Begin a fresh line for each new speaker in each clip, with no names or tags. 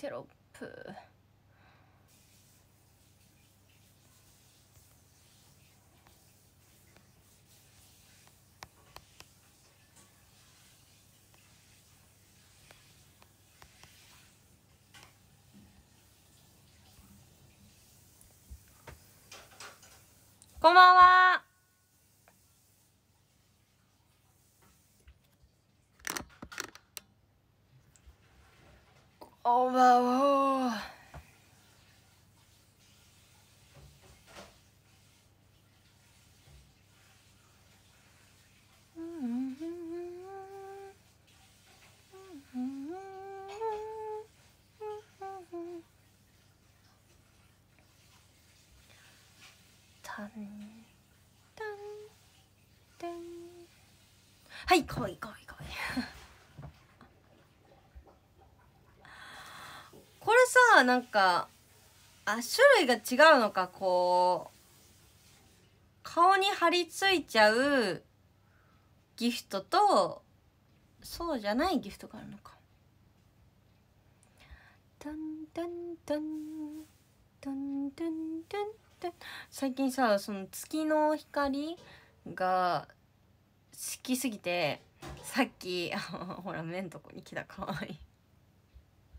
テロップこんばんはおまおはい、かいいいいい。はなんかあ種類が違うのかこう顔に張り付いちゃうギフトとそうじゃないギフトがあるのか。最近さその月の光が好きすぎてさっきほら目んとこに来たかわいい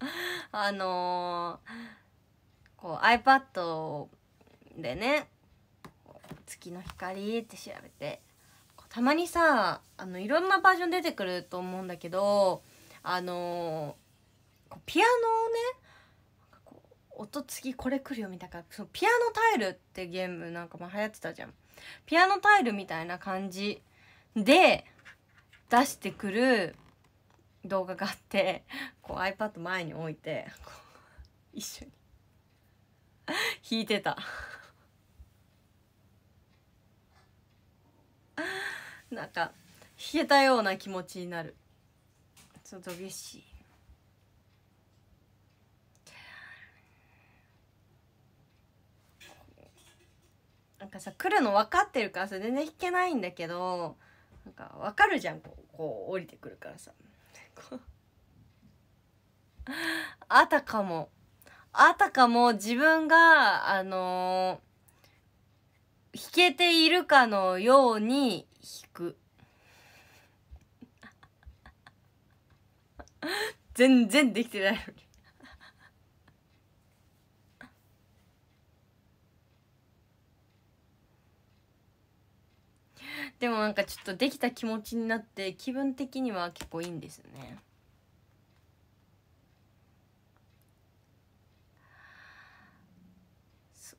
あのー、こう iPad でね「月の光」って調べてたまにさあのいろんなバージョン出てくると思うんだけどあのー、ピアノをね音きこれ来るよみたいなそのピアノタイルってゲームなんかも流行ってたじゃんピアノタイルみたいな感じで出してくる動画があってこう iPad 前に置いて一緒に弾いてたなんか弾けたような気持ちになるちょっと嬉しいなんかさ来るの分かってるからさ全然弾けないんだけどなんか分かるじゃんこうこう降りてくるからさあたかもあたかも自分があのー、弾けているかのように弾く全然できてないのにでもなんかちょっとできた気持ちになって気分的には結構いいんですよね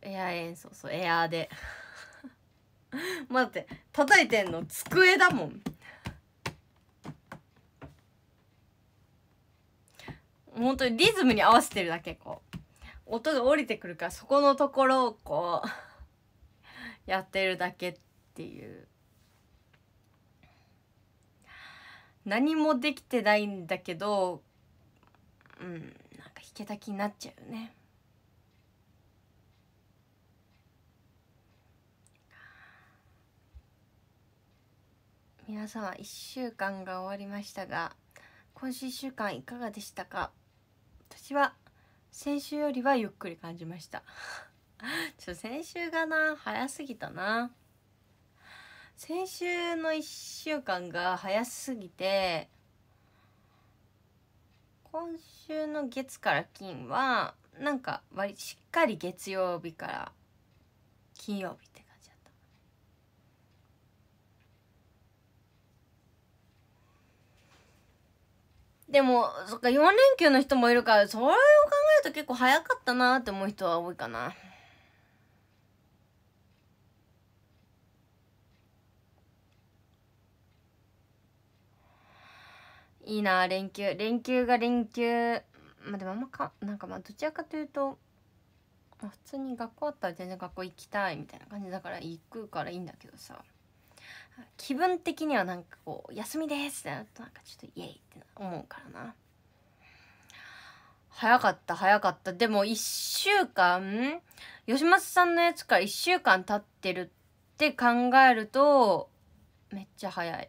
エア演奏そうエアーで 待って叩いてんの机だもん本当にリズムに合わせてるだけこう音が降りてくるからそこのところをこうやってるだけっていう何もできてないんだけどうんなんか弾けた気になっちゃうね。皆様1週間が終わりましたが今週1週間いかがでしたか私は先週よりはゆっくり感じました ちょっと先週がな早すぎたな先週の1週間が早すぎて今週の月から金はなんか割しっかり月曜日から金曜日って感じだったでもそっか4連休の人もいるからそれを考えると結構早かったなって思う人は多いかな。いいな連休連休が連休まあでもあんまかなんかまあどちらかというと普通に学校あったら全然学校行きたいみたいな感じだから行くからいいんだけどさ気分的にはなんかこう休みですってなるとなんかちょっとイエイって思うからな早かった早かったでも1週間吉松さんのやつから1週間経ってるって考えるとめっちゃ早い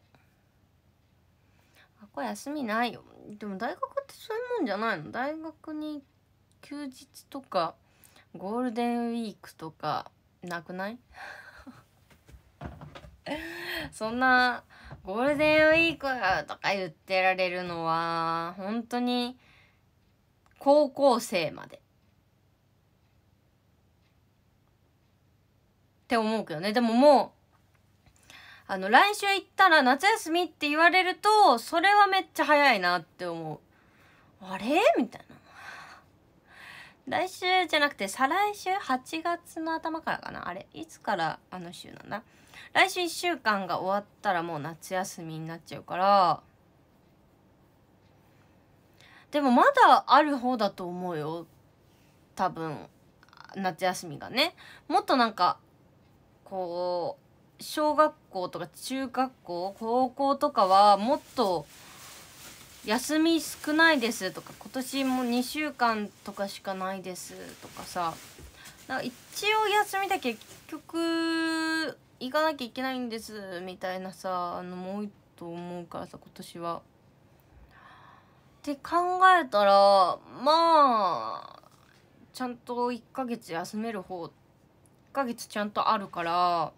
これ休みないよでも大学ってそういうもんじゃないの大学に休日とかゴールデンウィークとかなくない そんなゴールデンウィークとか言ってられるのは本当に高校生までって思うけどねでももうあの来週行ったら夏休みって言われるとそれはめっちゃ早いなって思うあれみたいな来週じゃなくて再来週8月の頭からかなあれいつからあの週なんだ来週1週間が終わったらもう夏休みになっちゃうからでもまだある方だと思うよ多分夏休みがねもっとなんかこう小学校とか中学校高校とかはもっと休み少ないですとか今年も2週間とかしかないですとかさなんか一応休みだけ結局行かなきゃいけないんですみたいなさあのもういと思うからさ今年は。って考えたらまあちゃんと1ヶ月休める方1ヶ月ちゃんとあるから。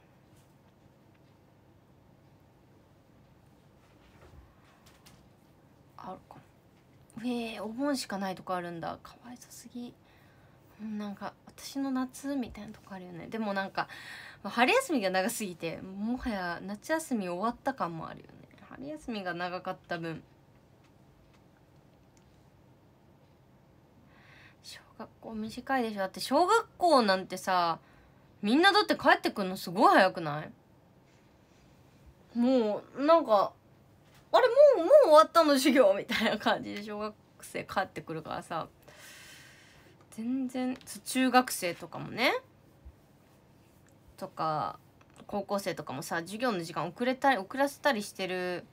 あるかもえー、お盆しかないとこあるんだかわいそすぎなんか私の夏みたいなとこあるよねでもなんか春休みが長すぎてもはや夏休み終わった感もあるよね春休みが長かった分小学校短いでしょだって小学校なんてさみんなだって帰ってくんのすごい早くないもうなんかあれもうもう終わったの授業みたいな感じで小学生帰ってくるからさ全然中学生とかもねとか高校生とかもさ授業の時間遅れたり遅らせたりしてる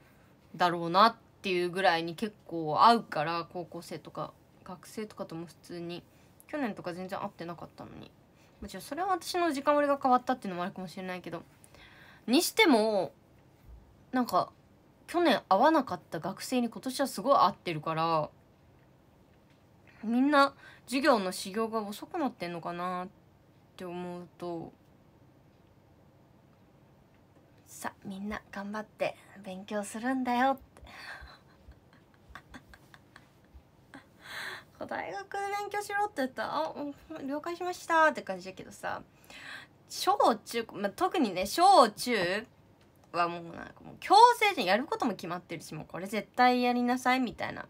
だろうなっていうぐらいに結構合うから高校生とか学生とかとも普通に去年とか全然会ってなかったのにもちろんそれは私の時間割が変わったっていうのもあるかもしれないけどにしてもなんか去年会わなかった学生に今年はすごい会ってるからみんな授業の始業が遅くなってんのかなって思うとさあみんな頑張って勉強するんだよって大学で勉強しろって言ったら「あ了解しました」って感じだけどさ小中、まあ、特にね小中はもうなんかもう強制じゃやることも決まってるしもうこれ絶対やりなさいみたいな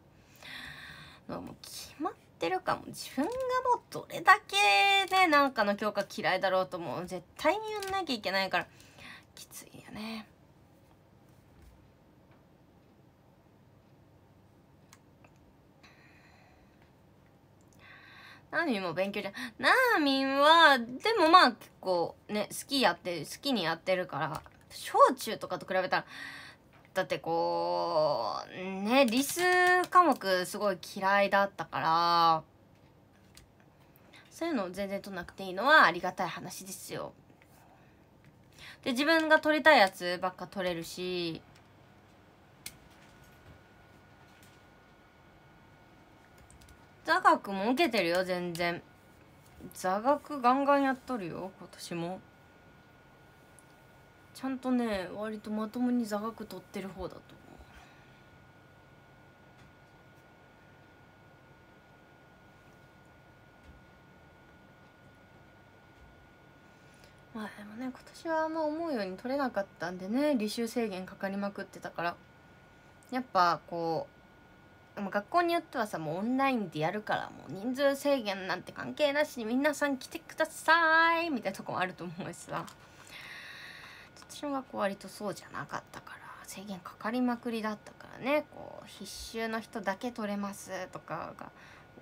のも決まってるかも自分がもうどれだけねなんかの教科嫌いだろうともう絶対にやんなきゃいけないからきついよね。ナーミンも勉強じゃん。ナーミンは、でもまあ結構ね、好きやって、好きにやってるから、小中とかと比べたらだってこうね理数科目すごい嫌いだったからそういうのを全然取らなくていいのはありがたい話ですよ。で自分が取りたいやつばっか取れるし座学も受けてるよ全然座学ガンガンやっとるよ今年も。ちゃんとね割とまともに座学取ってる方だとまあでもね今年はあんま思うように取れなかったんでね履修制限かかりまくってたからやっぱこう学校によってはさもうオンラインでやるからもう人数制限なんて関係なしに皆さん来てくださいみたいなとこもあると思うしさ。小学校割とそうじゃなかったから制限かかりまくりだったからねこう必修の人だけ取れますとかが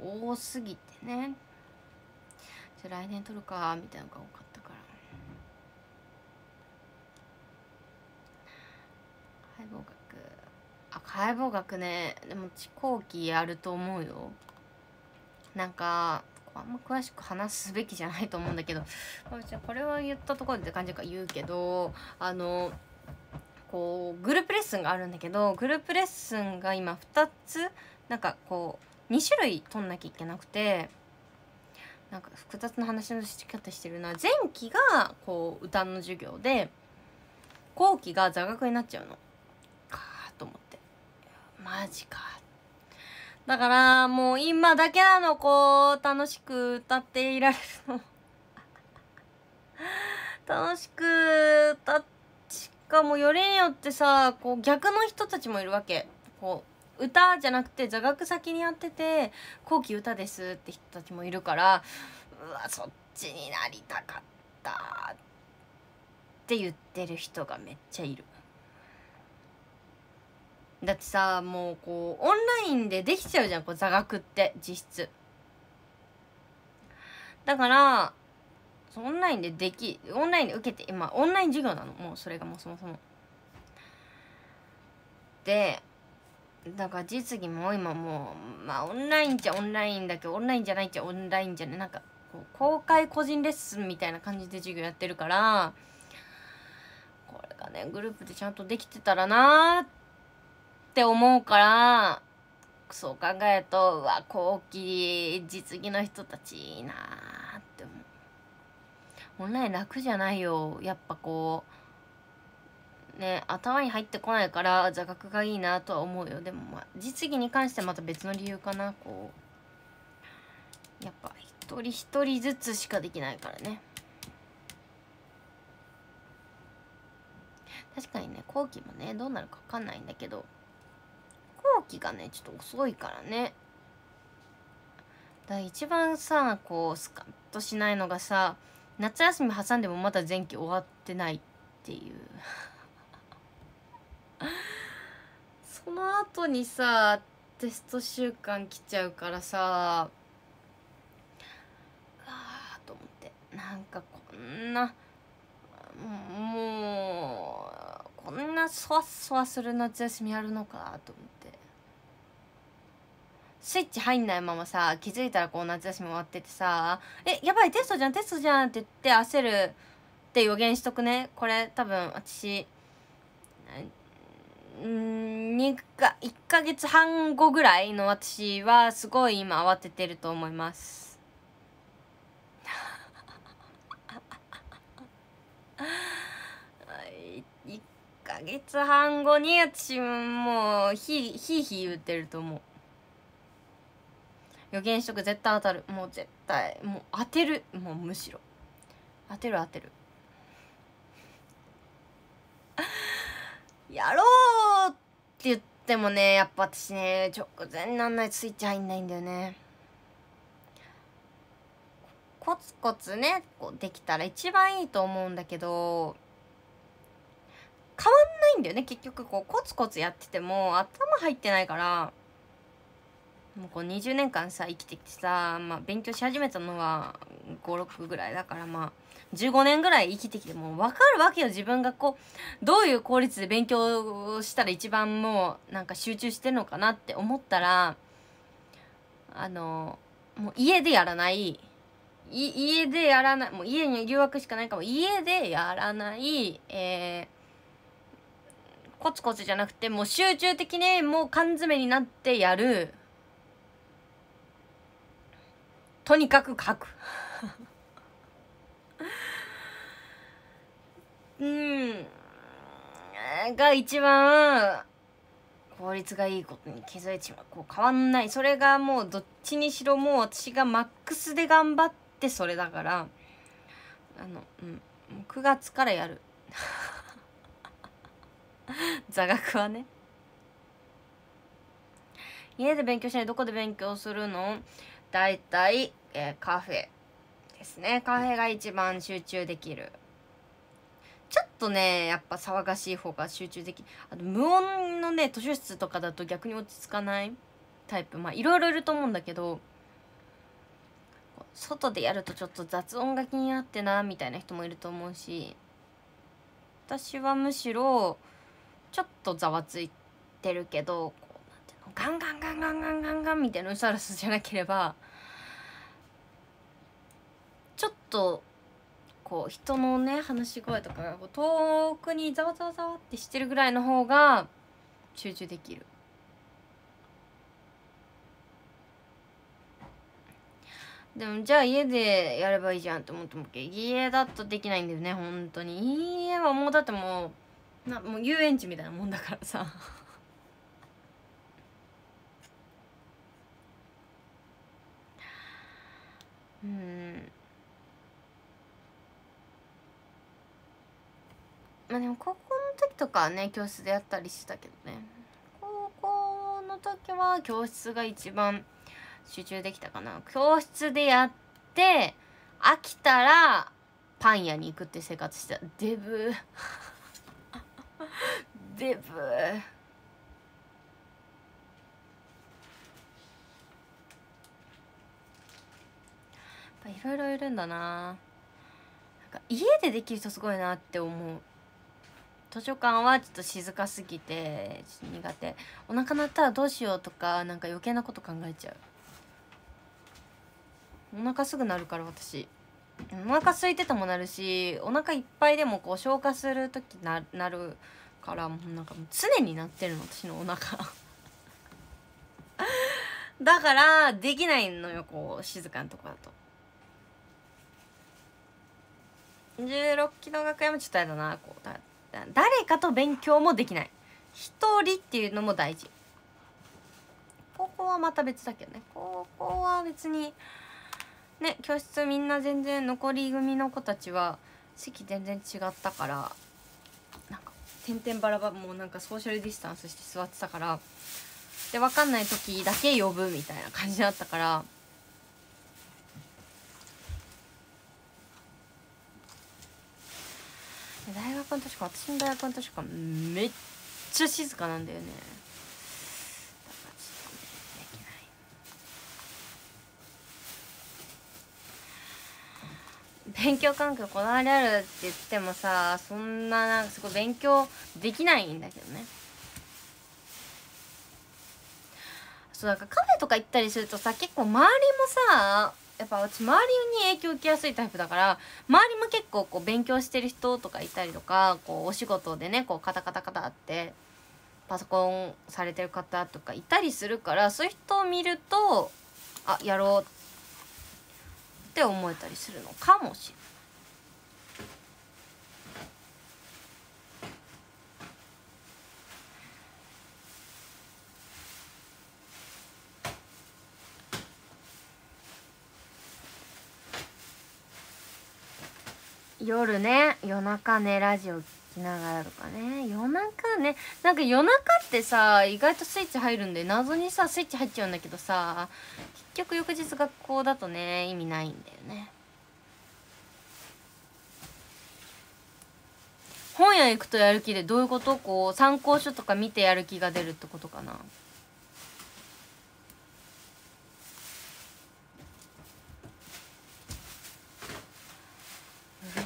多すぎてねじゃあ来年取るかみたいなのが多かったから解剖学あ解剖学ねでも後期やると思うよなんかあんま詳しく話すべきじゃないと思うんだけど、まあ、ゃこれは言ったところでって感じか言うけどあのこうグループレッスンがあるんだけどグループレッスンが今2つなんかこう2種類取んなきゃいけなくてなんか複雑な話の仕方してるな前期がこう歌の授業で後期が座学になっちゃうのかと思ってマジかだからもう今だけなのこう楽しく歌っていられるの 楽しく歌っしかもよりによってさこう逆の人たちもいるわけこう歌じゃなくて座学先にやってて後期歌ですって人たちもいるからうわそっちになりたかったって言ってる人がめっちゃいる。だってさもうこうオンラインでできちゃうじゃんこう座学って実質だからオンラインでできオンラインで受けて今オンライン授業なのもうそれがもうそもそもでだから実技も今もうまあオンラインじゃオンラインだけどオンラインじゃないっちゃオンラインじゃねなんかこう公開個人レッスンみたいな感じで授業やってるからこれがねグループでちゃんとできてたらなーってって思うからそう考えるとうわ後期実技の人たちいいなーって思うオンライン楽じゃないよやっぱこうね頭に入ってこないから座学がいいなとは思うよでもまあ実技に関してはまた別の理由かなこうやっぱ一人一人ずつしかできないからね確かにね後期もねどうなるか分かんないんだけど行機がねちょっと遅いからねだ一番さこうスカッとしないのがさ夏休み挟んでもまだ前期終わってないっていう その後にさテスト週間来ちゃうからさあーと思ってなんかこんなもうこんなそわそわする夏休みやるのかと思っスイッチ入んないままさ気づいたらこう夏休み終わっててさ「えやばいテストじゃんテストじゃん」って言って焦るって予言しとくねこれ多分私うん2か1ヶ月半後ぐらいの私はすごい今慌ててると思います1 ヶ月半後に私もうひひいひい言ってると思う予言しとく絶対当たるもう絶対もう当てるもうむしろ当てる当てる やろうって言ってもねやっぱ私ね直前になんないスイッチ入んないんだよねコツコツねこうできたら一番いいと思うんだけど変わんないんだよね結局こうコツコツやってても頭入ってないからもうこう20年間さ生きてきてさ、まあ、勉強し始めたのは56ぐらいだからまあ15年ぐらい生きてきてもう分かるわけよ自分がこうどういう効率で勉強したら一番もうなんか集中してるのかなって思ったらあのもう家でやらない家でやらないもう家に留学しかないかも家でやらない、えー、コツコツじゃなくてもう集中的にもう缶詰になってやるとにかく書く うんが一番効率がいいことに気づいちまうこう変わんないそれがもうどっちにしろもう私がマックスで頑張ってそれだからあのうん9月からやる 座学はね家で勉強しないどこで勉強するの大体、えー、カフェですね。カフェが一番集中できる。ちょっとね、やっぱ騒がしい方が集中できあの無音のね、図書室とかだと逆に落ち着かないタイプ。まあ、いろいろいると思うんだけど、外でやるとちょっと雑音が気になってな、みたいな人もいると思うし、私はむしろ、ちょっとざわついてるけど、ガンガンガンガンガンガンガンみたいなウサラスじゃなければちょっとこう人のね話し声とかが遠くにざわざわざわってしてるぐらいの方が集中できる。でもじゃあ家でやればいいじゃんって思っても家だとできないんだよね本当に家はもうだってもうなもう遊園地みたいなもんだからさうんまあでも高校の時とかはね教室でやったりしたけどね高校の時は教室が一番集中できたかな教室でやって飽きたらパン屋に行くって生活してたデブ デブぱいろいろいるんだななんか家でできる人すごいなって思う図書館はちょっと静かすぎて苦手お腹鳴ったらどうしようとかなんか余計なこと考えちゃうお腹すぐ鳴るから私お腹空いててもなるしお腹いっぱいでもこう消化する時ななるからもうなんか常になってるの私のお腹だからできないのよこう静かなとこだと16期の楽屋もちょっとやだなこうだ誰かと勉強もできない1人っていうのも大事高校はまた別だけどね高校は別にね教室みんな全然残り組の子たちは席全然違ったからなんか点々バラバラもうなんかソーシャルディスタンスして座ってたからで分かんない時だけ呼ぶみたいな感じだったから大学の確か私の大学の確かめっちゃ静かなんだよね勉強環境こだわりあるって言ってもさそんななんかすごい勉強できないんだけどねそうなんかカフェとか行ったりするとさ結構周りもさやっぱ私周りに影響受けやすいタイプだから周りも結構こう勉強してる人とかいたりとかこうお仕事でねこうカタカタカタってパソコンされてる方とかいたりするからそういう人を見るとあやろうって思えたりするのかもしれない。夜ね夜中ねラジオ聞きながらとかね夜中ねなんか夜中ってさ意外とスイッチ入るんで謎にさスイッチ入っちゃうんだけどさ結局翌日学校だとね意味ないんだよね本屋行くとやる気でどういうことこう参考書とか見てやる気が出るってことかな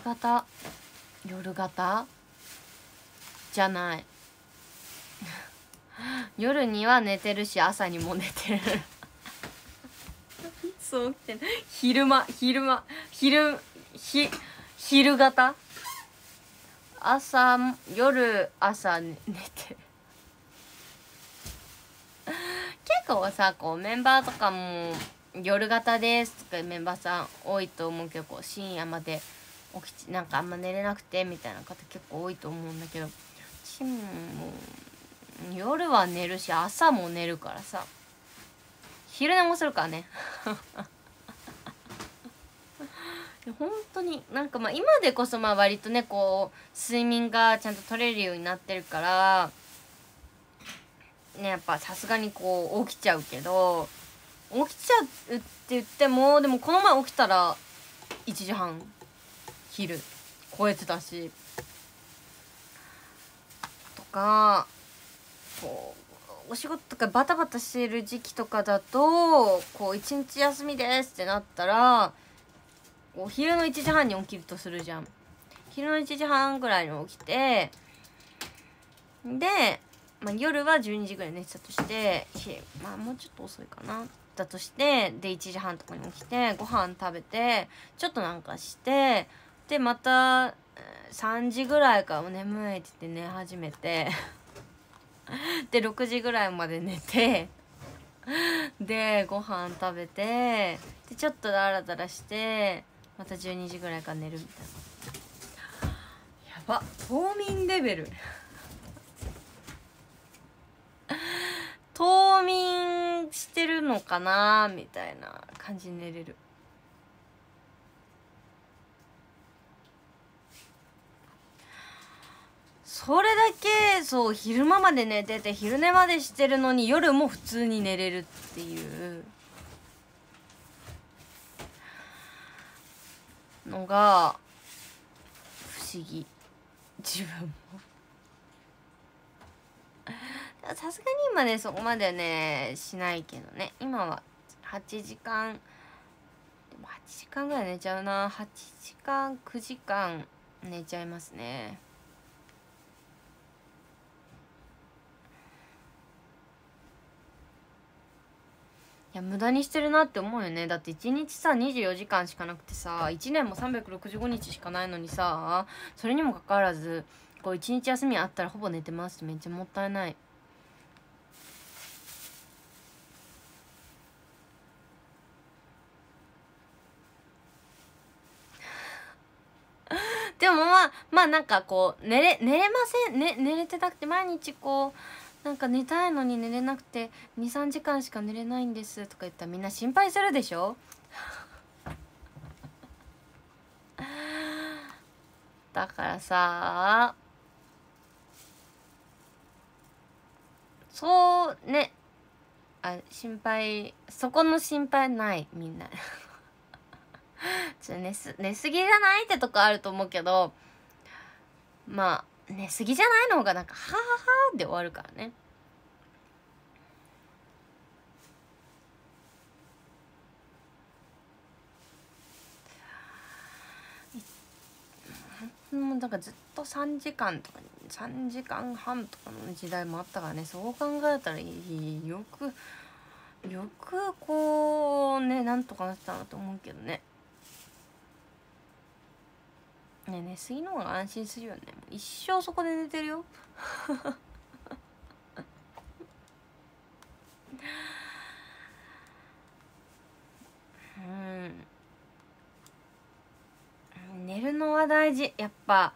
型夜型じゃない 夜には寝てるし朝にも寝てる そう起きて昼間昼間昼ひ昼型朝夜朝寝てる結構さこうメンバーとかも「夜型です」とかメンバーさん多いと思うけどこう深夜まで。起きなんかあんま寝れなくてみたいな方結構多いと思うんだけどちも夜は寝るし朝も寝るからさ昼寝もするからね本当になんかまあ今でこそまあ割とねこう睡眠がちゃんと取れるようになってるからねやっぱさすがにこう起きちゃうけど起きちゃうって言ってもでもこの前起きたら1時半昼超えてたしとかこうお仕事とかバタバタしている時期とかだとこう一日休みですってなったらお昼の1時半に起きるとするじゃん昼の1時半ぐらいに起きてで、まあ、夜は12時ぐらい寝てたとしてまあもうちょっと遅いかなだとしてで1時半とかに起きてご飯食べてちょっとなんかしてでまた3時ぐらいから眠いって言って寝始めて で6時ぐらいまで寝てでご飯食べてでちょっとダラダラしてまた12時ぐらいから寝るみたいなやば冬眠レベル冬眠してるのかなみたいな感じに寝れるそれだけそう昼間まで寝てて昼寝までしてるのに夜も普通に寝れるっていうのが不思議 自分もさすがに今ねそこまでねしないけどね今は8時間でも8時間ぐらい寝ちゃうな8時間9時間寝ちゃいますねいや無駄にしてるなって思うよねだって1日さ24時間しかなくてさ1年も365日しかないのにさそれにもかかわらずこう1日休みあったらほぼ寝てますってめっちゃもったいないでもまあまあなんかこう寝れ寝れません、ね、寝れてなくて毎日こうなんか寝たいのに寝れなくて23時間しか寝れないんですとか言ったらみんな心配するでしょ だからさそうねあ心配そこの心配ないみんな 寝す寝すぎじゃないってとこあると思うけどまあね「ぎじゃない?」の方がなんか「はははで終わるからね。もうなんかずっと3時間とか3時間半とかの時代もあったからねそう考えたらよくよくこうねなんとかなってたなと思うけどね。ね寝すぎの方が安心するよね一生そこで寝てるようん寝るのは大事やっぱ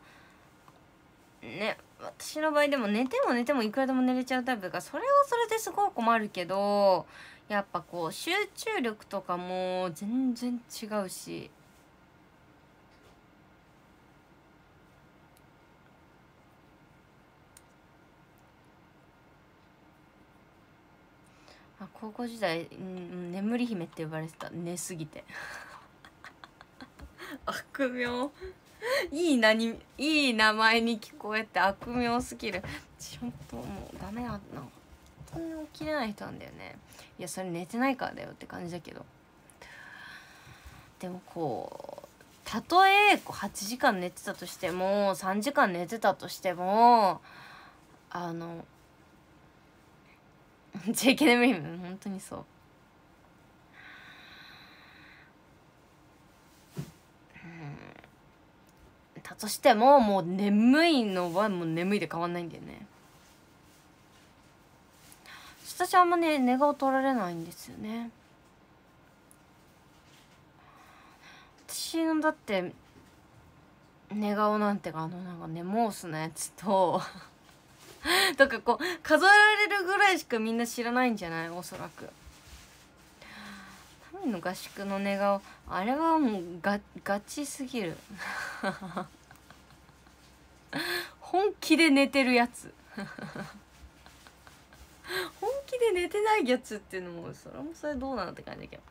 ね私の場合でも寝ても寝てもいくらでも寝れちゃうタイプだからそれはそれですごい困るけどやっぱこう集中力とかも全然違うし高校時代、うん、眠り姫って呼ばれてた寝すぎて 悪名いいなにいい名前に聞こえて悪名すぎるちゃんともうダメだな本当に起きれない人なんだよねいやそれ寝てないからだよって感じだけどでもこうたとえ8時間寝てたとしても3時間寝てたとしてもあの JK 眠りも本当にそううんだとしてももう眠いのはもう眠いで変わんないんだよね私あんまね寝顔取られないんですよね私のだって寝顔なんてあのなんか寝申すのやつと とかこう数えられるぐらいしかみんな知らないんじゃないおそらく。民の合宿の寝顔あれはもうガガチすぎる 本気で寝てるやつ 本気で寝てないやつっていうのもそれもそれどうなのって感じだけど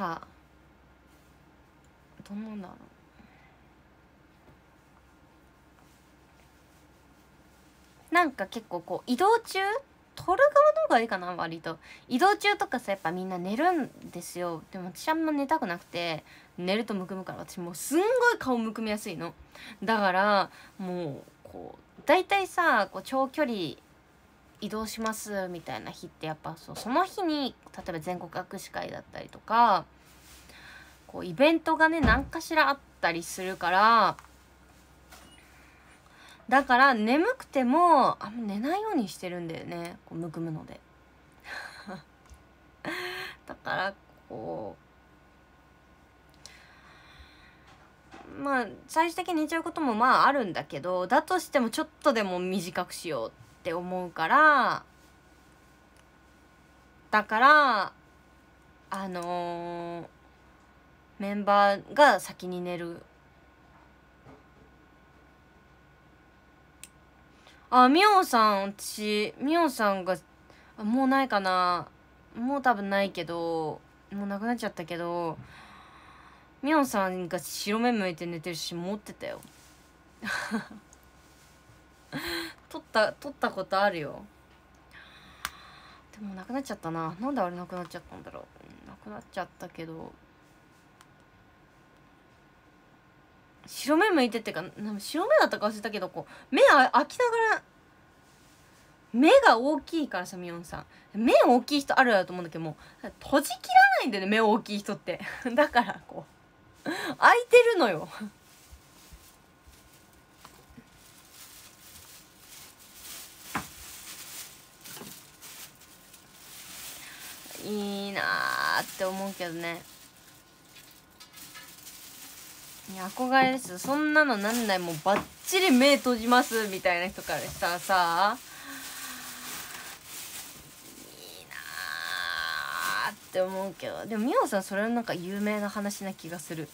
らどんなんだろうなんか結構こう移動中撮る側の方がいいかな割と移動中とかさやっぱみんな寝るんですよでも私あんま寝たくなくて寝るとむくむから私もうすんごい顔むくみやすいのだからもうこう大体さこう長距離移動しますみたいな日ってやっぱそうその日に例えば全国握手会だったりとかこうイベントがね何かしらあったりするからだから眠くてもあ寝ないようにしてるんだよねこうむくむので だからこうまあ最終的に寝ちゃうこともまああるんだけどだとしてもちょっとでも短くしようってって思うからだからあのー、メンバーが先に寝るあみおさん私みおさんがもうないかなもう多分ないけどもうなくなっちゃったけどみおさんが白目向いて寝てるし持ってたよ 取った取ったことあるよでもなくなっちゃったななんであれなくなっちゃったんだろうなくなっちゃったけど白目向いてってか白目だったか忘れたけどこう目あ開きながら目が大きいからさみおんさん目大きい人あるだと思うんだけどもう閉じきらないんだよね目大きい人って だからこう開いてるのよいいなーって思うけどね憧れですそんなのなんないもうバッチリ目閉じますみたいな人からしたらさいいなーって思うけどでも美穂さんそれはなんか有名な話な気がする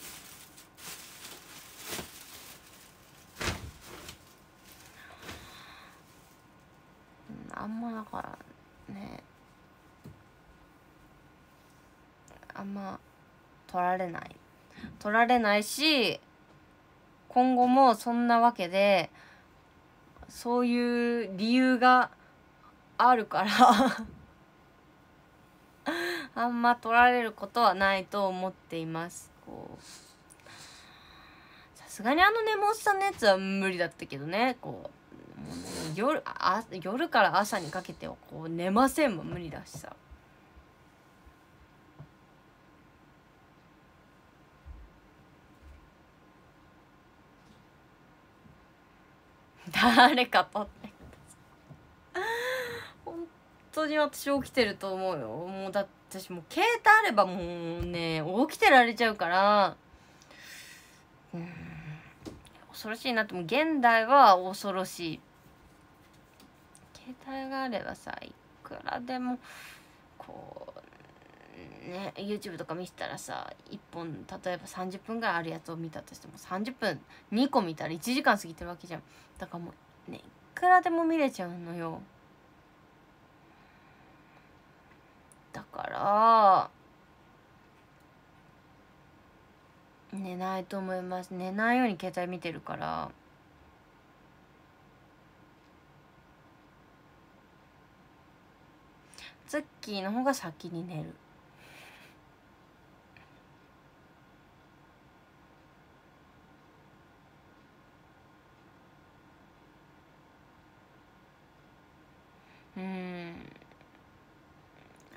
あんまだからねあんま取られない取られないし今後もそんなわけでそういう理由があるから あんま取られることはないと思っていますさすがにあのンスターのやつは無理だったけどねこう夜あ夜から朝にかけてはこう寝ませんも無理だしさ誰かと。本当に私起きてると思うよもうだって私もう携帯あればもうね起きてられちゃうからうん恐ろしいなってもう現代は恐ろしい携帯があればさいくらでもこうね YouTube とか見てたらさ1本例えば30分ぐらいあるやつを見たとしても30分2個見たら1時間過ぎてるわけじゃんだからもうねいくらでも見れちゃうのよだから寝ないと思います寝ないように携帯見てるからツッキーの方が先に寝るうん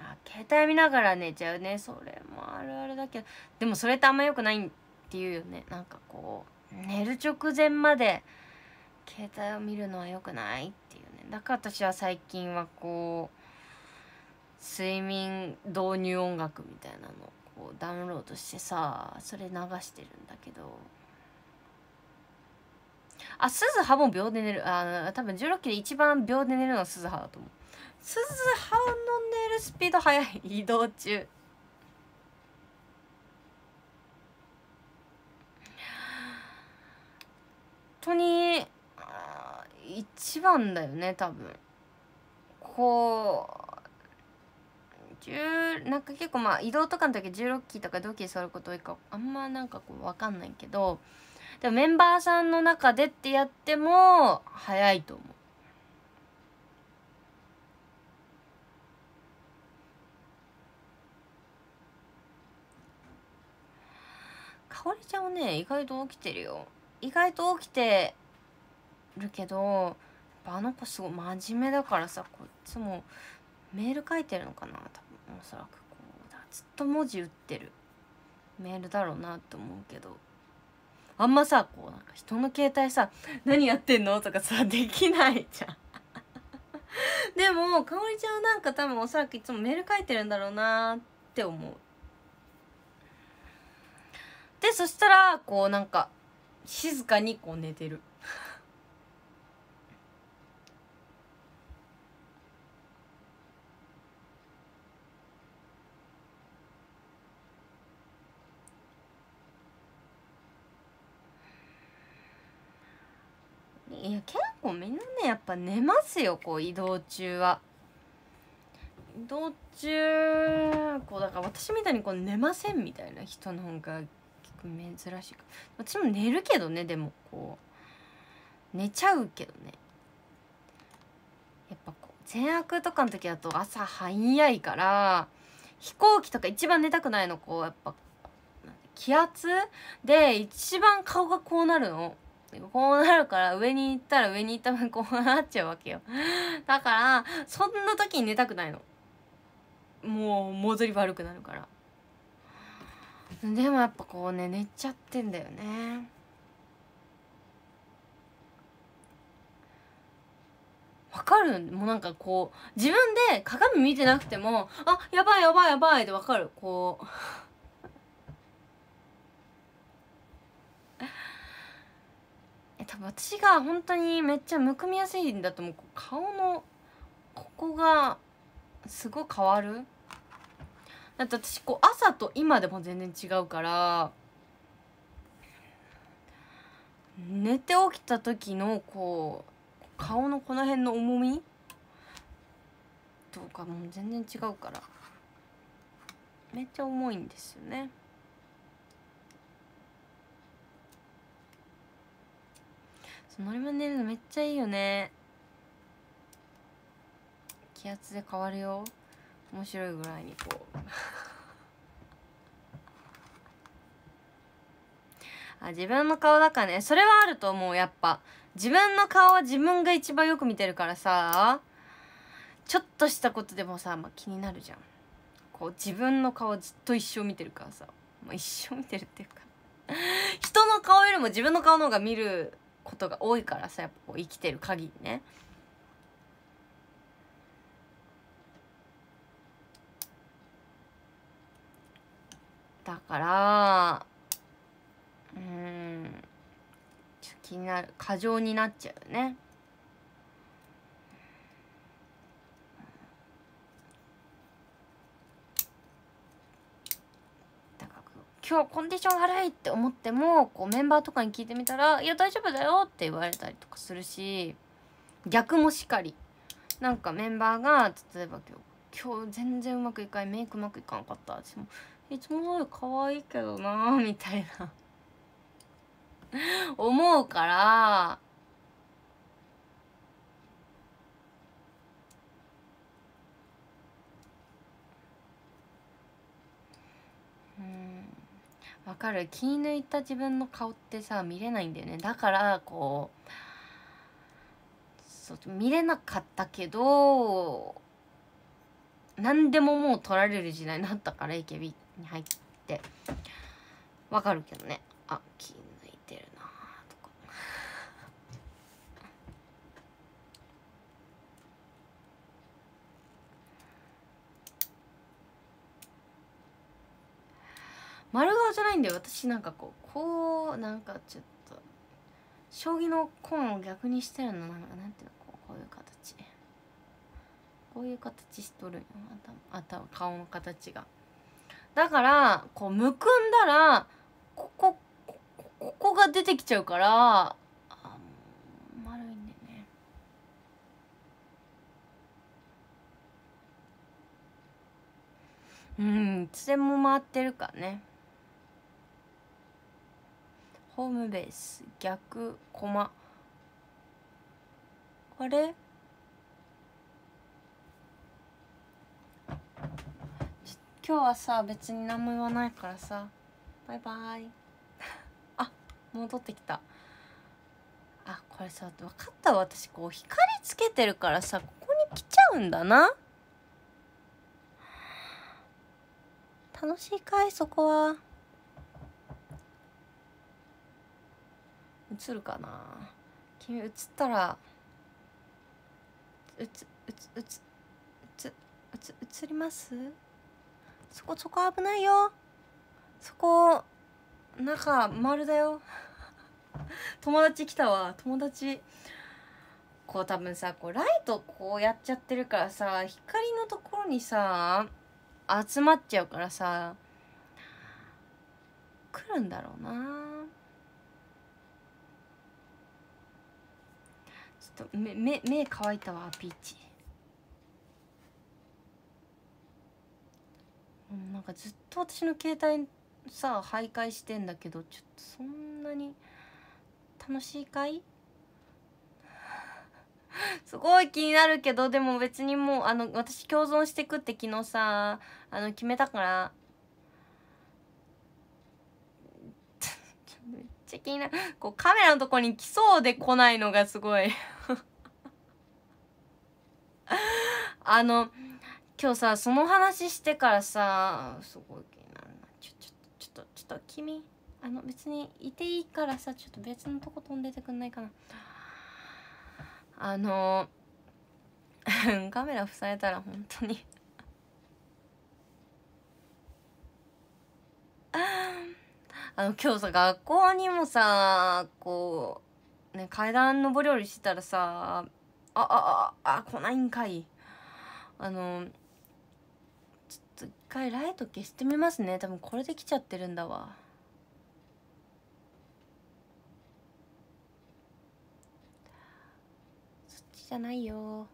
あ携帯見ながら寝ちゃうねそれもあるあるだけどでもそれってあんま良くないっていうよねなんかこう寝る直前まで携帯を見るのは良くないっていうねだから私は最近はこう睡眠導入音楽みたいなのをこうダウンロードしてさそれ流してるんだけど。あ鈴葉も秒で寝るあ多分16期で一番秒で寝るのは鈴葉だと思う鈴葉の寝るスピード速い移動中本当に一番だよね多分こうなんか結構まあ移動とかの時16期とか同期で座ること多いかあんまなんかこう分かんないけどでもメンバーさんの中でってやっても早いと思う。かおりちゃんはね意外と起きてるよ意外と起きてるけどあの子すごい真面目だからさこっちもメール書いてるのかな多分おそらくこうずっと文字打ってるメールだろうなと思うけど。あんまさこうなんか人の携帯さ「何やってんの?」とかさできないじゃん でもかおりちゃんなんか多分おそらくいつもメール書いてるんだろうなって思うでそしたらこうなんか静かにこう寝てるいや結構みんなねやっぱ寝ますよこう移動中は移動中こうだから私みたいにこう寝ませんみたいな人の方が結構珍しい私も寝るけどねでもこう寝ちゃうけどねやっぱこう善悪とかの時だと朝早いから飛行機とか一番寝たくないのこうやっぱ気圧で一番顔がこうなるの。こうなるから上に行ったら上に行った分こうなっちゃうわけよ。だから、そんな時に寝たくないの。もう、戻り悪くなるから。でもやっぱこうね、寝ちゃってんだよね。わかるもうなんかこう、自分で鏡見てなくても、あ、やばいやばいやばいってわかる。こう。多分私が本当にめっちゃむくみやすいんだと思う顔のここがすごい変わるだって私こう朝と今でも全然違うから寝て起きた時のこう顔のこの辺の重みとかも全然違うからめっちゃ重いんですよねそうり寝るのめっちゃいいよね気圧で変わるよ面白いぐらいにこう あ自分の顔だからねそれはあると思うやっぱ自分の顔は自分が一番よく見てるからさちょっとしたことでもさ、まあ、気になるじゃんこう自分の顔ずっと一生見てるからさ、まあ、一生見てるっていうか人の顔よりも自分の顔の方が見ることが多いからさやっぱ生きてる限りね。だからうん気になる過剰になっちゃうね。今日コンディション悪いって思ってもこうメンバーとかに聞いてみたら「いや大丈夫だよ」って言われたりとかするし逆もしかりなんかメンバーが例えば今日「今日全然うまくいかないメイクうまくいかなかった」私も「いつも通り可愛いけどな」みたいな思うからわかる気抜いた自分の顔ってさ見れないんだよねだからこうそう見れなかったけど何でももう取られる時代になったから AKB に入ってわかるけどねあ気丸顔じゃないんだよ私なんかこうこうなんかちょっと将棋のコーンを逆にしてるのなんかなんていうのこうこういう形こういう形しとる頭頭顔の形がだからこうむくんだらここここが出てきちゃうから丸うんいつでも回ってるからねホームベース逆マあれ今日はさ別に何も言わないからさバイバイ あ戻ってきたあこれさ分かった私こう光つけてるからさここに来ちゃうんだな楽しいかいそこは。映るかな君映ったら映映映映映りますそこそこ危ないよそこ中丸だよ 友達来たわ友達こう多分さこうライトこうやっちゃってるからさ光のところにさ集まっちゃうからさ来るんだろうなと目目目乾いたわピーチなんかずっと私の携帯さ徘徊してんだけどちょっとそんなに楽しいかい すごい気になるけどでも別にもうあの私共存してくって昨日さあの決めたからちゃ気になるこうカメラのとこに来そうで来ないのがすごい あの今日さその話してからさすごい気になるなちょちょちょっとちょっと君あの別にいていいからさちょっと別のとこ飛んでてくんないかなあの カメラ塞えたら本当にあ あの今日さ学校にもさこうね階段上り下りしてたらさああああ来ないんかいあのちょっと一回ライト消してみますね多分これで来ちゃってるんだわそっちじゃないよ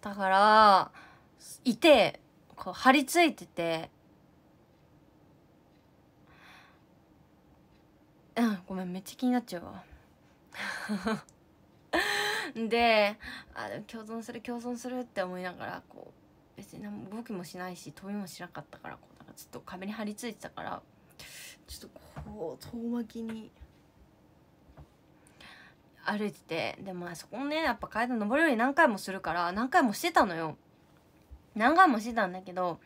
だからいてこう張り付いててうんごめんめっちゃ気になっちゃうわ であで共存する共存するって思いながらこう別に何も動きもしないし飛びもしなかったからこうなんかちょっと壁に張り付いてたからちょっとこう遠巻きに歩いててでも、あ、そこねやっぱ階段登るより何回もするから何回もしてたのよ。何回もしてたんだけど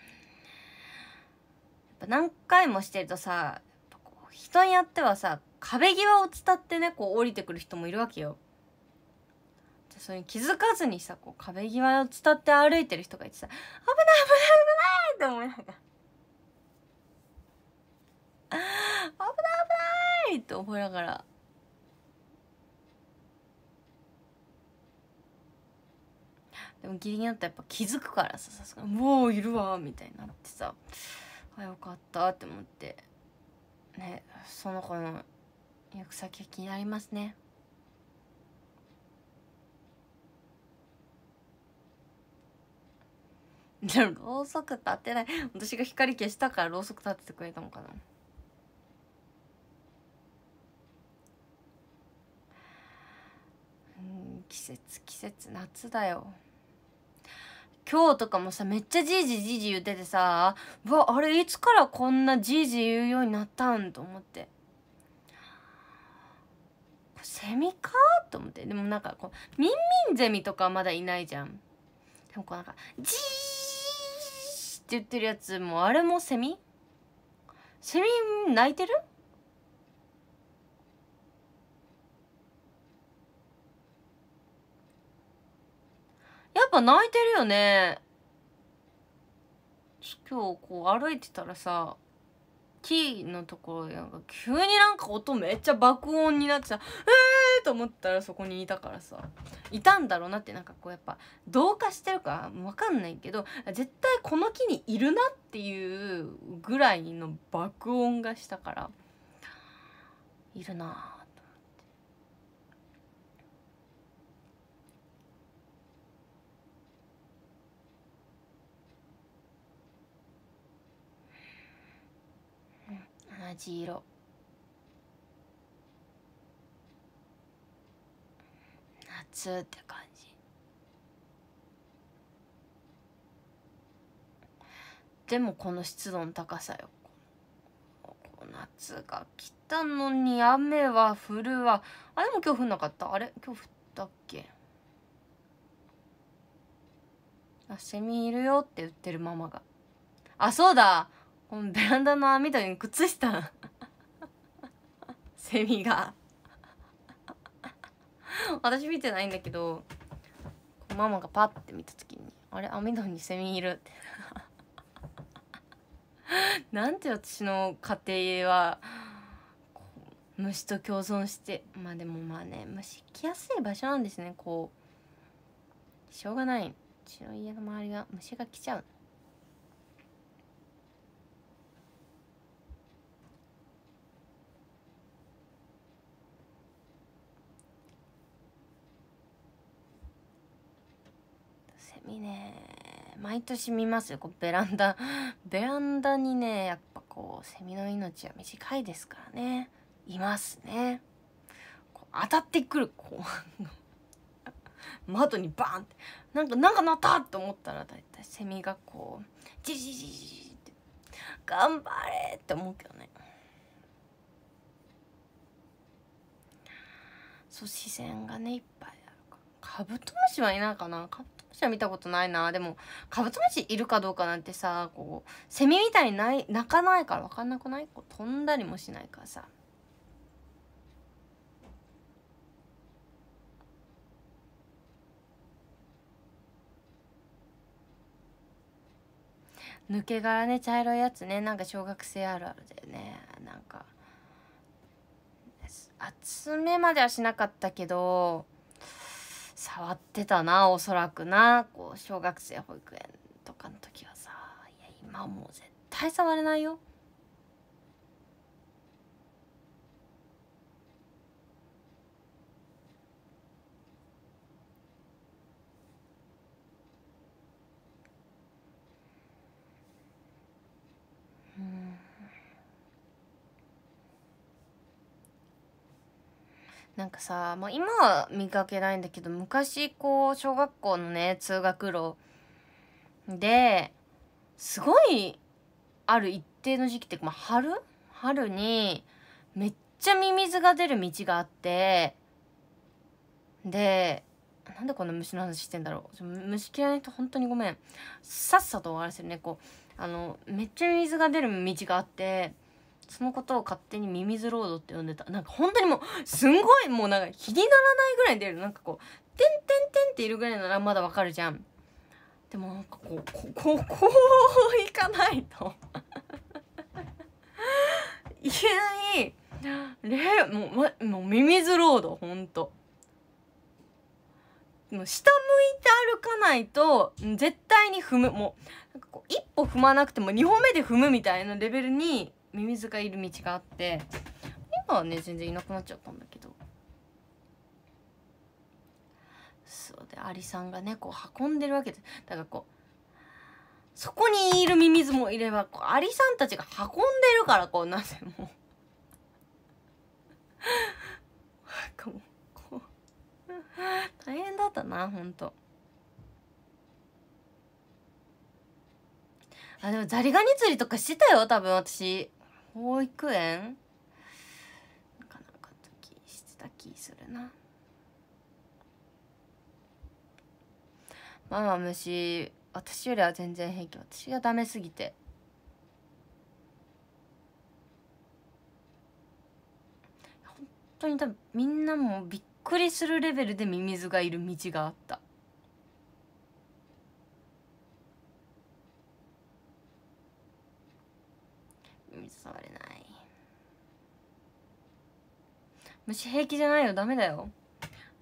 何回もしてるとさ人によってはさ壁際を伝ってねこう降りてくる人もいるわけよ。それに気づかずにさこう壁際を伝って歩いてる人がいてさ「危ない危ない危ない!」って思いながら。危ない危ないって思いながらでもギリギリになったらやっぱ気づくからささすがもういるわ」みたいになってさあよかったって思ってねその子の行く先気になりますね。じ ゃろうそく立てない私が光消したからろうそく立ててくれたのかなうん季節季節夏だよ今日とかもさめっちゃじいじじいじ言っててさわあれいつからこんなじいじ言うようになったんと思ってセミかと思ってでもなんかこうミンミンゼミとかまだいないじゃんでもこうなんか「じー」って言ってるやつもあれもセミセミ泣いてるやっぱ泣いてるよね今日こう歩いてたらさ木のところでなんか急になんか音めっちゃ爆音になってさえーと思ったらそこにいたからさいたんだろうなってなんかこうやっぱ同化してるか分かんないけど絶対この木にいるなっていうぐらいの爆音がしたからいるなぁ。じ色夏って感じでもこの湿度の高さよ夏が来たのに雨は降るわあでも今日降んなかったあれ今日降ったっけあセミいるよって言ってるママがあそうだこのベランダの網戸に靴下 セミが私見てないんだけどママがパッて見た時に「あれ網戸にセミいる」って なんて私の家庭は虫と共存してまあでもまあね虫来やすい場所なんですねこうしょうがないうちの家の周りは虫が来ちゃうね毎年見ますよこうベランダ ベランダにねやっぱこうセミの命は短いですからねいますねこう当たってくるこう 窓にバーンってなんかなんか鳴ったと思ったら大体セミがこうジジジジジって頑張れって思うけどねそう視線がねいっぱいあるかカブトムシはいないかなカブは見たことないなでもカブトムシいるかどうかなんてさこうセミみたいにない鳴かないから分かんなくないこう飛んだりもしないからさ抜け殻ね茶色いやつねなんか小学生あるあるだよねなんか集めまではしなかったけど触ってたなおそらくなこう小学生保育園とかの時はさいや今もう絶対触れないよなんかさ、もう今は見かけないんだけど昔こう小学校のね通学路ですごいある一定の時期って、まあ、春春にめっちゃミミズが出る道があってでなんでこんな虫の話してんだろう虫嫌いな人本当にごめんさっさと終わらせるねこうあのめっちゃミミズが出る道があってそのことを勝手にミミズロードって呼んでたなんか本当にもうすんごいもうなんか気にならないぐらい出るなんかこう「てんてんてん」っているぐらいならまだわかるじゃんでもなんかこうここここ行かないといけないレもう,、ま、もうミミズロードほんと。下向いて歩かないと絶対に踏むもうなんかこう一歩踏まなくても2歩目で踏むみたいなレベルにミミズがいる道があって今はね全然いなくなっちゃったんだけどそうでアリさんがねこう運んでるわけでだからこうそこにいるミミズもいればこうアリさんたちが運んでるからこうなぜもうんかもうこう大変だったなほんと。あでもザリガニ釣りとかしてたよ多分私保育園なかなか時してた気するなママ虫私よりは全然平気私がダメすぎて本当に多分みんなもびっくりするレベルでミミズがいる道があった虫平気じゃないよダメだよ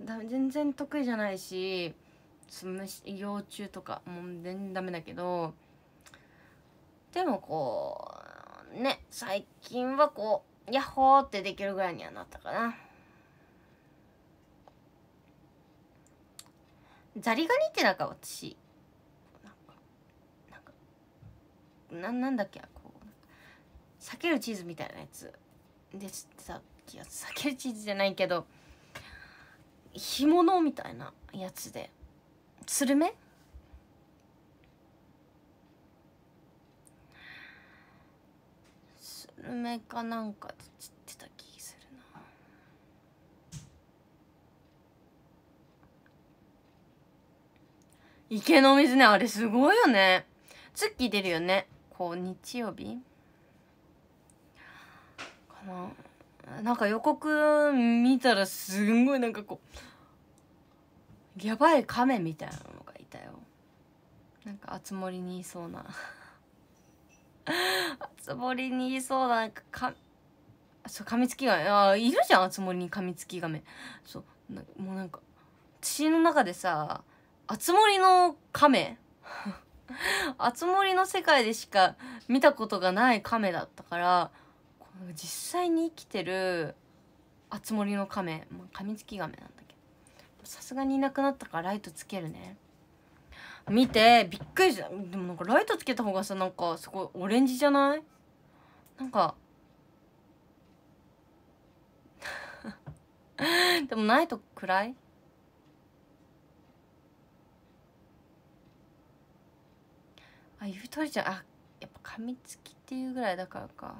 だ全然得意じゃないし虫幼虫とかもう全然ダメだけどでもこうね最近はこうヤッホーってできるぐらいにはなったかなザリガニってなんか私なんかなんかななんだっけこう裂けるチーズみたいなやつですさやつけるチーズじゃないけど干物みたいなやつでスルメスルメかなんかちってた気するな池の水ねあれすごいよね月出るよねこう日曜日かななんか予告見たらすんごいなんかこうやばい亀みたいなのがいたよなんかあつにいそうな熱盛にいそうななんかかそうカミツキガメあいるじゃんあつにカミツキガメそうなもうなんか血の中でさあつの亀あつ の世界でしか見たことがない亀だったから実際に生きてるあつ森の亀、まあ、噛みつき亀なんだけどさすがにいなくなったからライトつけるね見てびっくりしたでもなんかライトつけた方がさなんかすごいオレンジじゃないなんか でもないと暗いあ指取れちゃうあやっぱ噛みつきっていうぐらいだからか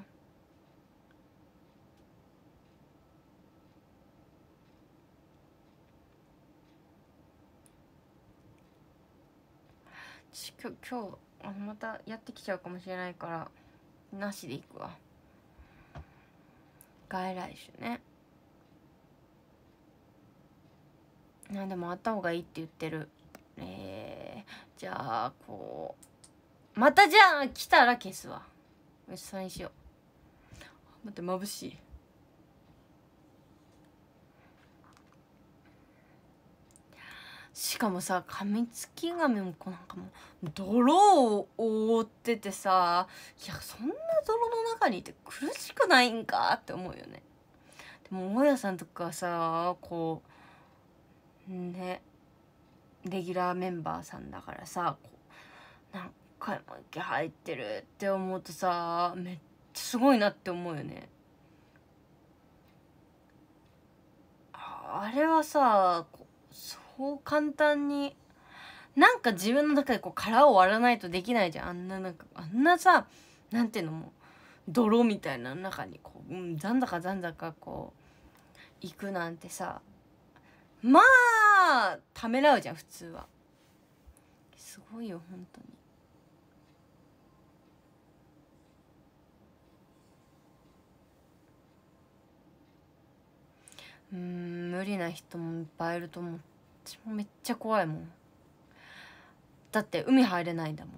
ち今日あまたやってきちゃうかもしれないからなしでいくわ外来種ねなでもあった方がいいって言ってるえー、じゃあこうまたじゃあ来たら消すわよしそれにしよう待って眩しいしかもさカミツキガメもこうなんかもう泥を覆っててさいやそんな泥の中にいて苦しくないんかって思うよねでも大家さんとかさこうねレギュラーメンバーさんだからさこう何回も息入ってるって思うとさめっちゃすごいなって思うよねあれはさこう簡単になんか自分の中でこう殻を割らないとできないじゃんあんななんかあんなさなんていうのも泥みたいな中にこう、うん、残高残高こう行くなんてさまあためらうじゃん普通はすごいよ本当にうん無理な人もいっぱいいると思って。もめっちゃ怖いもんだって海入れないんだもん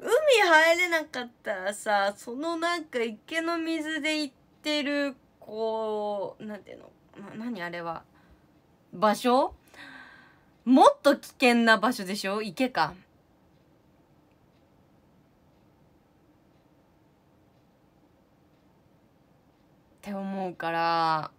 海入れなかったらさそのなんか池の水で行ってるこうなんていうのな何あれは場所もっと危険な場所でしょ池か。って思うから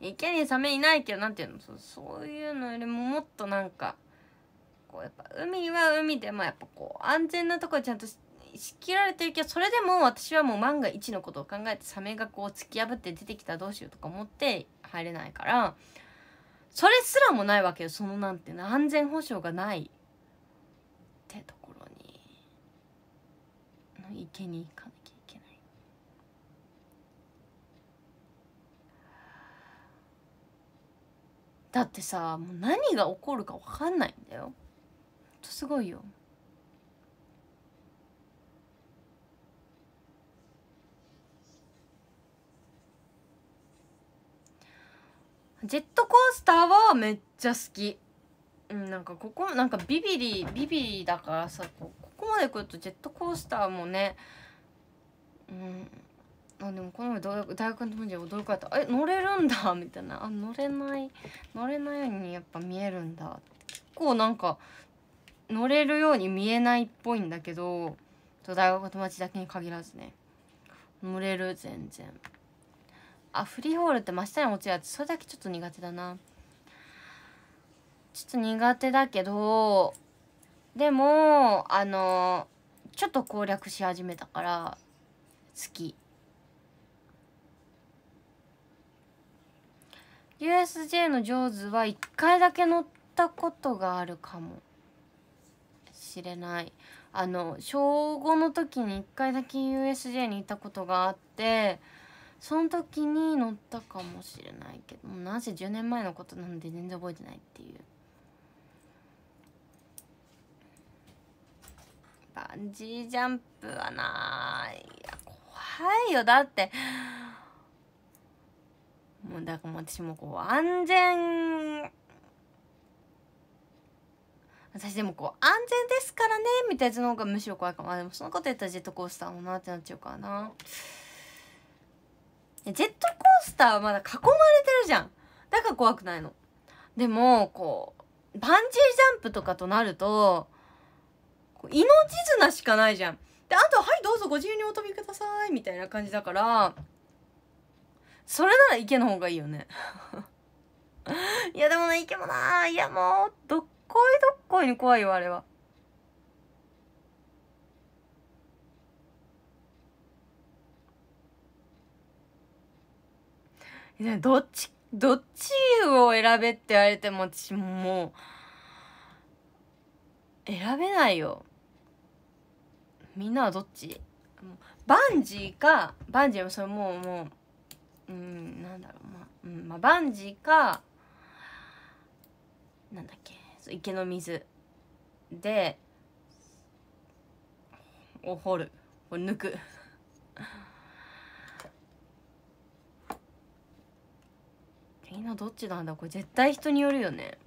池にサメいないけど、なんていうのそう、そういうのよりももっとなんか、こう、やっぱ海は海で、まあやっぱこう、安全なところちゃんと仕切られてるけど、それでも私はもう万が一のことを考えて、サメがこう突き破って出てきたらどうしようとか思って入れないから、それすらもないわけよ、そのなんていうの、安全保障がないってところに、の池に行かなだってさもう何が起こるか分かんないんだよすごいよジェットコースターはめっちゃ好きうんなんかここなんかビビリビビリだからさここまで来るとジェットコースターもねうんあでもこの前大学の友達驚かれた「え乗れるんだ」みたいな「あ乗れない乗れないようにやっぱ見えるんだ」結構なんか乗れるように見えないっぽいんだけど大学の友達だけに限らずね乗れる全然あフリーホールって真下に落ちるやつそれだけちょっと苦手だなちょっと苦手だけどでもあのちょっと攻略し始めたから好き USJ のジョーズは1回だけ乗ったことがあるかもしれないあの小5の時に1回だけ USJ にいたことがあってその時に乗ったかもしれないけどもうなぜ10年前のことなんで全然覚えてないっていうバンジージャンプはないいや怖いよだってもうだから私もこう安全私でもこう安全ですからねみたいなやつの方がむしろ怖いかもでもそのこと言ったらジェットコースターもなってなっちゃうからなジェットコースターはまだ囲まれてるじゃんだから怖くないのでもこうバンジージャンプとかとなると命綱しかないじゃんであと「はいどうぞご自由にお飛びください」みたいな感じだからそれなら池の方がいいよねいやでもね池もないやもうどっこいどっこいに怖いよあれはどっちどっちを選べって言われても私もう選べないよみんなはどっちバンジーかバンジーもそれもうもううんなんだろうまあ、うんまあ、バンジーかなんだっけ池の水でを掘るを抜くみんなどっちなんだこれ絶対人によるよね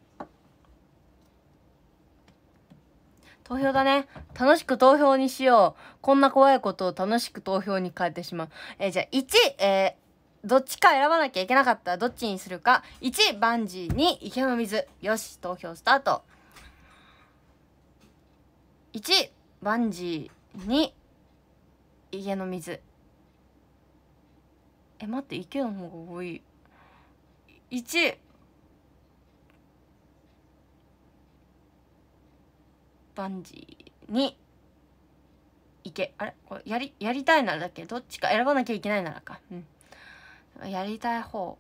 投票だね楽しく投票にしようこんな怖いことを楽しく投票に変えてしまうえー、じゃあ1えーどっちか選ばなきゃいけなかったらどっちにするか1バンジー2池の水よし投票スタート1バンジー2池の水え待って池の方が多い1バンジー2池あれこれやりやりたいならだっけどっちか選ばなきゃいけないならかうんやりたい方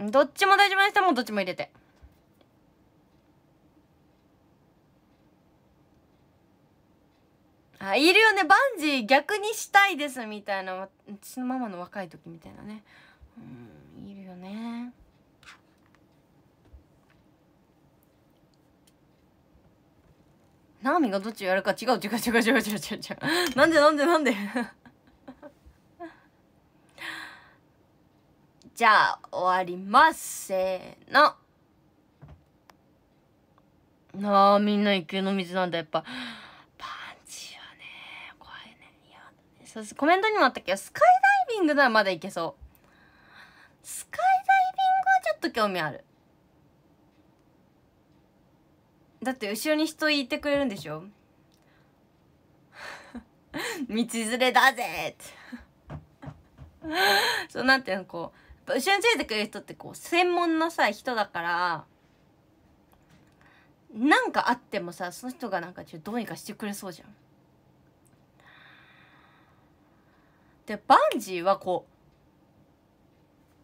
どっちも大丈夫しもどっちも入れて。あいるよねバンジー逆にしたいですみたいなうちのママの若い時みたいなねうんいるよねナーミがどっちやるか違う違う違う違う違う違う違うなんでなんでなんで じゃあ終わりますせーのなあみんな池の水なんだやっぱパンチはね怖いねいやそうコメントにもあったけどスカイダイビングならまだいけそうスカイダイビングはちょっと興味あるだって後ろに人いてくれるんでしょ 道連れだぜって そうなんていうのこう後ろについてくれる人ってこう専門のさ人だからなんかあってもさその人がなんかちょっとどうにかしてくれそうじゃん。でバンジーはこ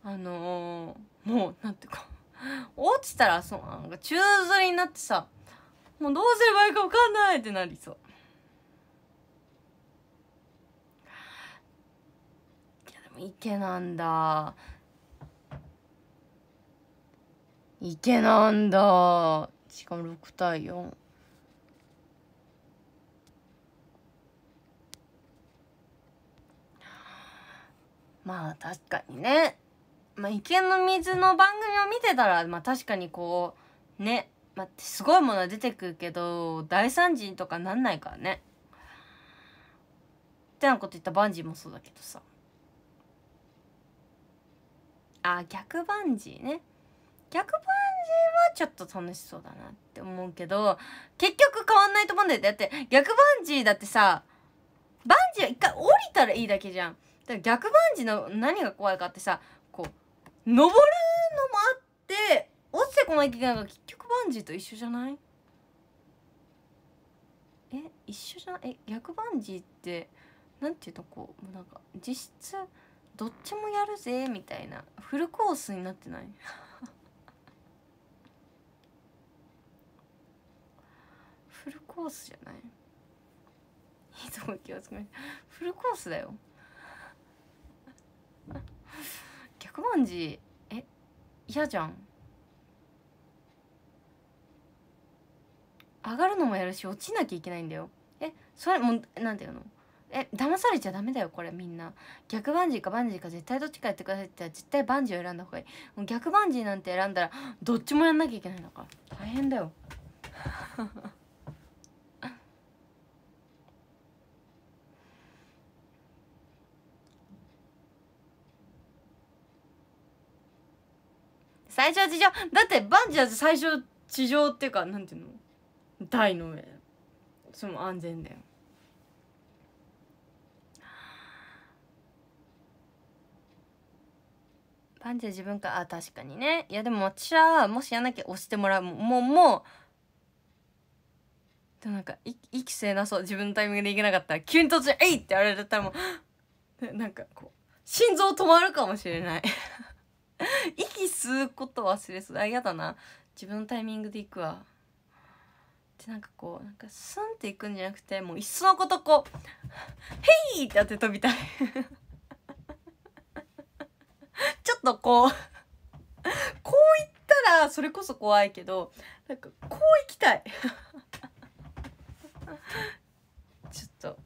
うあのー、もうなんていうか 落ちたらそうなんか宙づりになってさもうどうすればいいか分かんないってなりそういやでも池なんだ池なんだしかも6対4まあ確かにねまあ池の水の番組を見てたらまあ確かにこうねまあ、すごいものは出てくるけど大惨事とかなんないからね。ってなこと言ったバンジーもそうだけどさ。あ逆バンジーね。逆バンジーはちょっと楽しそうだなって思うけど結局変わんないと思うんだよだって逆バンジーだってさバンジーは一回降りたらいいだけじゃん。だから逆バンジーの何が怖いかってさこう登るのもあって落ちてこないといけないから結局バンジーと一緒じゃないえ一緒じゃないえ逆バンジーってなんていうとこうなんか実質どっちもやるぜみたいなフルコースになってない フルコースじゃないいいつも気をつくフルコースだよ 逆バンジーえ嫌じゃん上がるのもやるし落ちなきゃいけないんだよえそれも何て言うのえ騙されちゃダメだよこれみんな逆バンジーかバンジーか絶対どっちかやってくださいって言ったら絶対バンジーを選んだ方がいい逆バンジーなんて選んだらどっちもやんなきゃいけないのか大変だよ最初は地上だってバンジーは最初地上っていうかなんていうの台の上その安全だよパンチは自分かあ確かにねいやでも私はもしやんなきゃ押してもらうもうもうでもなんか息吸えなそう自分のタイミングでいけなかったら急に突然「えい!」って言われたらもうなんかこう心臓止まるかもしれない息吸うこと忘れそうあ嫌だな自分のタイミングでいくわでなんかこうなんかスンっていくんじゃなくてもういっそのことこう「ヘイ!」ってやって飛びたい ちょっとこうこういったらそれこそ怖いけどなんかこういきたい ちょっと。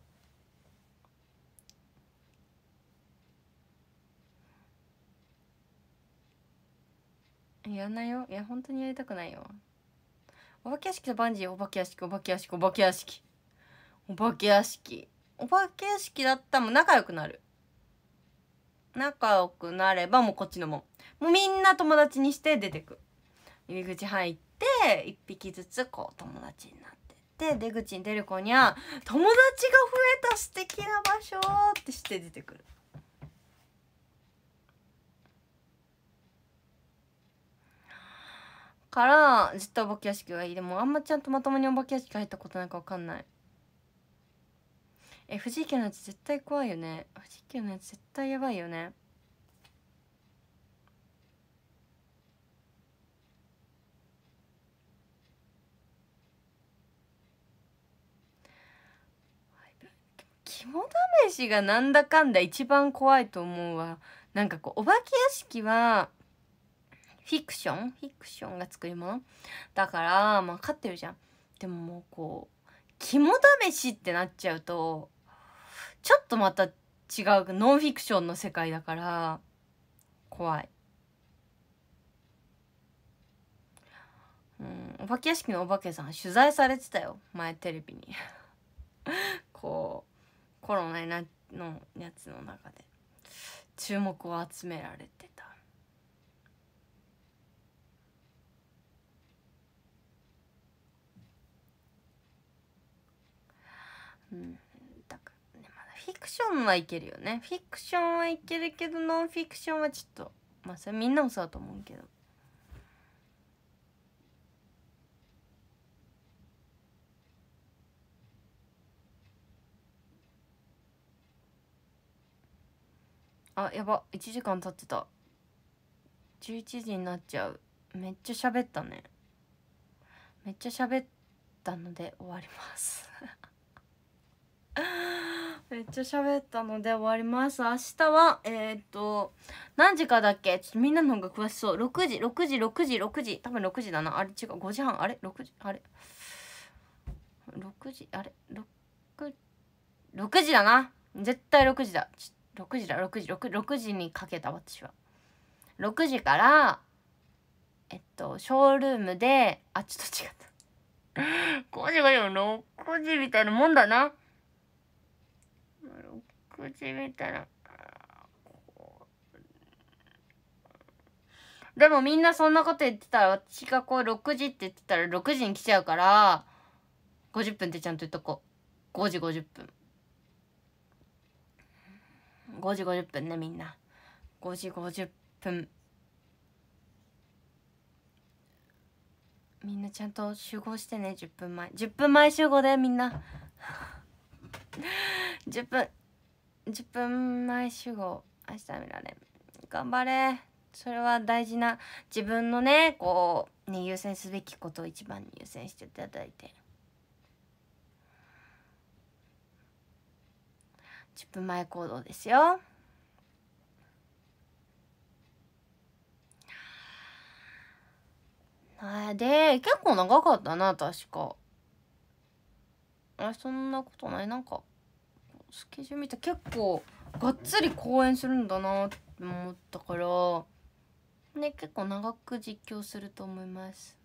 やらないよいや本当にやりたくないよお化け屋敷とバンジーお化け屋敷お化け屋敷お化け屋敷お化け屋敷お化け屋敷だったらもう仲良くなる仲良くなればもうこっちのもんもうみんな友達にして出てく入り口入って1匹ずつこう友達になってって出口に出る子には友達が増えた素敵な場所ってして出てくるからずっとお化け屋敷がいいでもあんまちゃんとまともにお化け屋敷入ったことないか分かんないえ藤井家のやつ絶対怖いよね藤井家のやつ絶対やばいよね肝試しがなんだかんだ一番怖いと思うわなんかこうお化け屋敷はフィクションフィクションが作り物だからまあ勝ってるじゃんでももうこう肝試しってなっちゃうとちょっとまた違うノンフィクションの世界だから怖いうんお化け屋敷のお化けさん取材されてたよ前テレビに こうコロナのやつの中で注目を集められてうんだからねまだフィクションはいけるよねフィクションはいけるけどノンフィクションはちょっとまあそれみんなもそうだと思うけどあやば1時間経ってた11時になっちゃうめっちゃ喋ったねめっちゃ喋ったので終わりますめっちゃ喋ったので終わります明日はえー、っと何時かだっけちょっとみんなの方が詳しそう6時6時6時6時多分6時だなあれ違う5時半あれ6時あれ6時あれ 6, 6時だな絶対6時だ6時だ6時 6, 6時にかけた私は6時からえっとショールームであちょっと違った5時がよ6時みたいなもんだな見たらでもみんなそんなこと言ってたら私がこう6時って言ってたら6時に来ちゃうから50分ってちゃんと言っとこう5時50分5時50分ねみんな5時50分みんなちゃんと集合してね10分前10分前集合だよみんな10 分10分前集合明日見られ頑張れそれは大事な自分のねこうね優先すべきことを一番に優先していただいて10分前行動ですよで結構長かったな確かあそんなことないなんかスケジュール見た結構がっつり公演するんだなって思ったからね結構長く実況すると思います。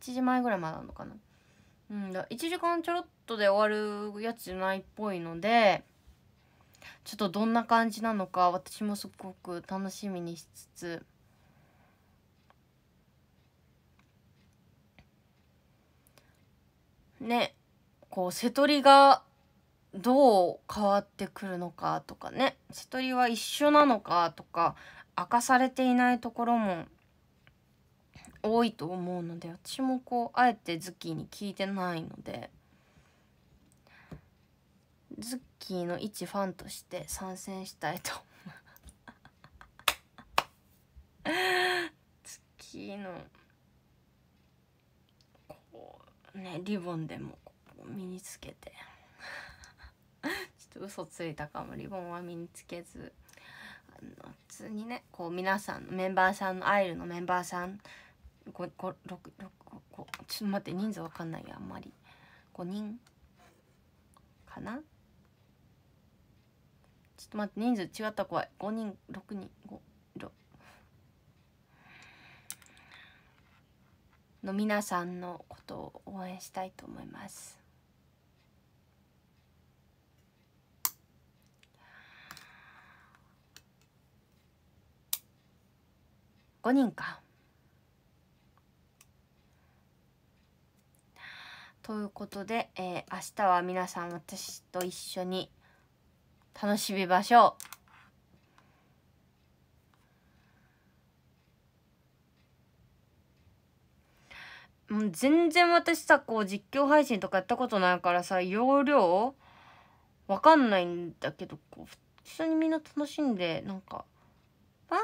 時前ぐらいまであるのかな。うん、だ1時間ちょろっとで終わるやつじゃないっぽいのでちょっとどんな感じなのか私もすごく楽しみにしつつねこう瀬戸りがどう変わってくるのかとかね瀬戸りは一緒なのかとか明かされていないところも多いと思うので私もこうあえてズッキーに聞いてないのでズッキーの一ファンとして参戦したいと思 ズッキーのねリボンでも身につけて ちょっと嘘ついたかもリボンは身につけずあの普通にねこう皆さんメンバーさんのアイルのメンバーさん5六6 6 5ちょっと待って人数わかんないよあんまり5人かなちょっと待って人数違った怖い5人6人5の皆さんのことを応援したいと思います。5人か。ということで、えー、明日は皆さん私と一緒に楽しみましょう。もう全然私さこう実況配信とかやったことないからさ容量わかんないんだけどこう普通にみんな楽しんでなんか「わ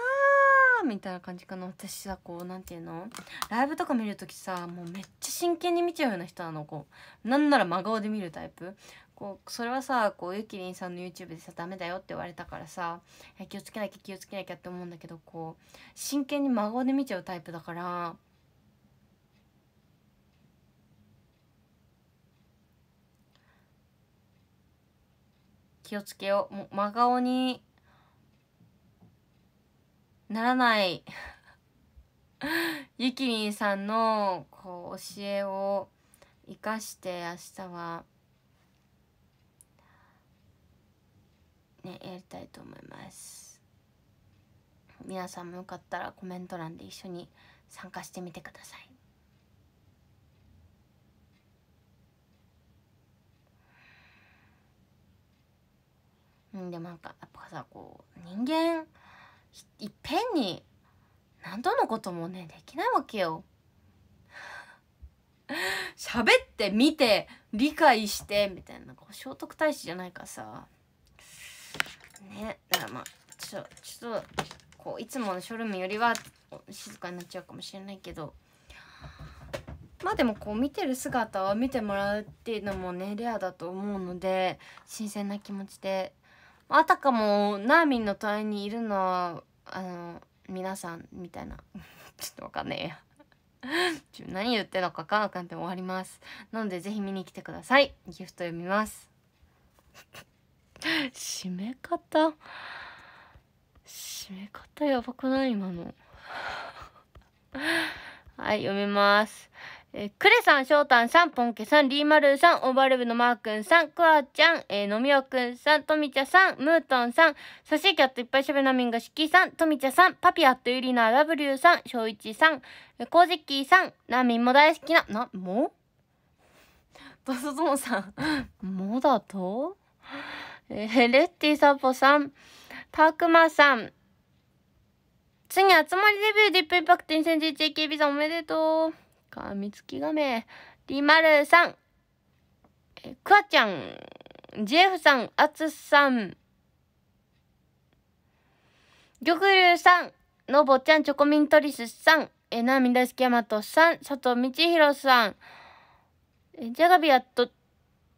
ー!」みたいな感じかな私さこう何て言うのライブとか見るときさもうめっちゃ真剣に見ちゃうような人なのこうなんなら真顔で見るタイプこうそれはさこうゆきりんさんの YouTube でさダメだよって言われたからさ気をつけなきゃ気をつけなきゃって思うんだけどこう真剣に真顔で見ちゃうタイプだから。気をつけよう。もう真顔にならないゆきりんさんのこう教えを生かして明日はねやりたいと思います皆さんもよかったらコメント欄で一緒に参加してみてくださいうんでもなんかやっぱさこう人間いっぺんに何度のこともねできないわけよ。喋って見て理解してみたいな聖徳太子じゃないかさねだからまあちょちょっとこういつものショールームよりは静かになっちゃうかもしれないけどまあでもこう見てる姿は見てもらうっていうのもねレアだと思うので新鮮な気持ちであたかもナーミンの隣にいるのはあの皆さんみたいな ちょっとわかんねえや 何言ってんのかわかんない。て終わりますなのでぜひ見に来てくださいギフト読みます 締め方締め方やばくない今のはい読みますえー、クレさん、ショウタンさん、ポンケさん、リーマルーさん、オーバールブのマー君さん、クワちゃん、えー、のみおくんさん、とみちゃさん、ムートンさん、そしてキャットいっぱいしゃべなみんがしきさん、とみちゃさん、パピアットゆりな W さん、しょういちさん、えー、こうじきさん、なみんも大好きな、な、もドスゾンさん、もだとえー、レッティサポさん、たくまさん、次、集まりデビュー、ディップインパクト2011 AKB さんおめでとう。かみつきがめりまるさんくわちゃんジェフさんあつさん玉龍さんのぼちゃんチョコミントリスさんえなみだすきやまとさん佐藤ひろさんえジャガビアと、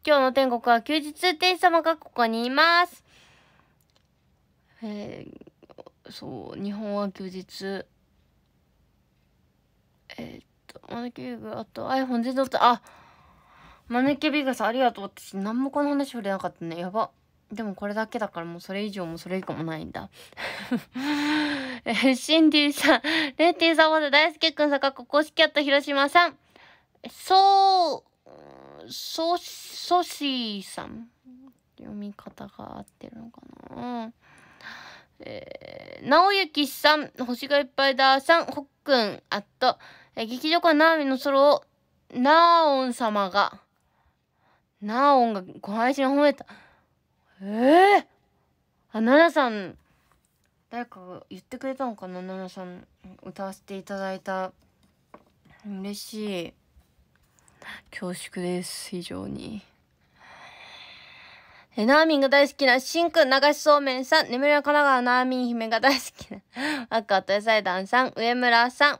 今日の天国は休日天使様がここにいますえー、そう日本は休日えー、と、マネキューあと iPhone 全然た。あ、マネキュビグさんありがとう。私、何もこの話触れなかったね。やば。でもこれだけだからもうそれ以上もそれ以下もないんだ。え、シンディさん、レッティさんまで大輔くんさんかっこ公式キャット広島さん。そう、そ、そしーさん。読み方が合ってるのかなえー、直行さん、星がいっぱいださん、ほっくん、あっと、え劇場からナーミのソロをナーオン様がナーオンがご配信を褒めたええー、あナナさん誰かが言ってくれたのかなナナさん歌わせていただいた嬉しい恐縮です非常に。え、ナーミンが大好きな、シンくん流しそうめんさん、眠りの神奈川ナーミン姫が大好きな、赤といだ団さん、上村さん、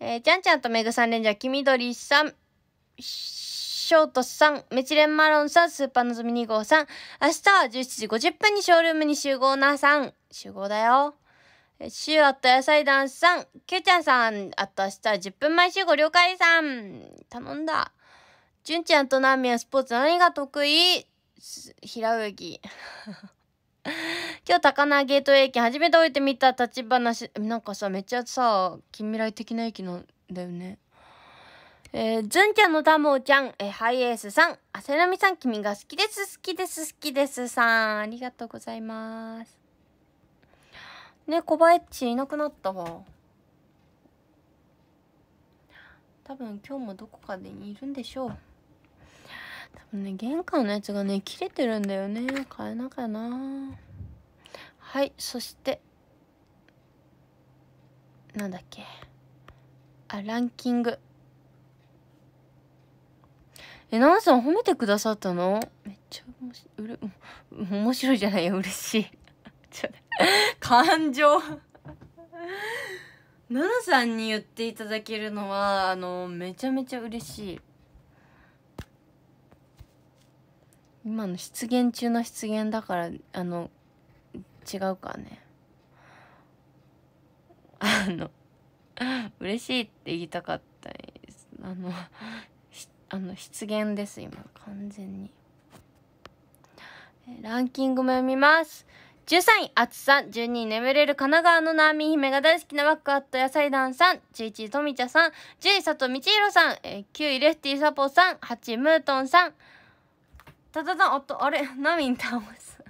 えー、ちゃんちゃんとメグさんレンジャー、黄緑さん、ショートさん、メチレンマロンさん、スーパーのぞみ2号さん、明日は17時50分にショールームに集合なさん、集合だよ。えー、シューアット野菜団さん、キューちゃんさん、あと明日10分前集合了解さん、頼んだ。じゅんちゃんとナーミはスポーツ何が得意平泳ぎ。今日高輪ゲートウェイ駅初めて降りてみた立ち話なんかさめっちゃさ近未来的な駅なんだよねえー、ずんちゃんのたもちゃん、えー、ハイエースさん、あせなみさん、君が好きです、好きです、好きですさん、ありがとうございます。ね、コバエッチいなくなったわ。多分今日もどこかでいるんでしょう。多分ね玄関のやつがね切れてるんだよね買えなきゃなはいそしてなんだっけあランキングえナナさん褒めてくださったのめっちゃうれ面白いじゃないよ嬉しい感情ナナさんに言っていただけるのはあのめちゃめちゃ嬉しい今の失言中の失言だからあの違うからねあの嬉しいって言いたかったですあのあの失言です今完全にランキングも読みます13位、あつさん。12位、眠れる神奈川のなー姫が大好きなワックアット野菜団さん。11位、とみちゃさん。10位、佐藤道弘さん。え9位、レフティーサポさん。8位、ムートンさん。たたたとあれナミン倒す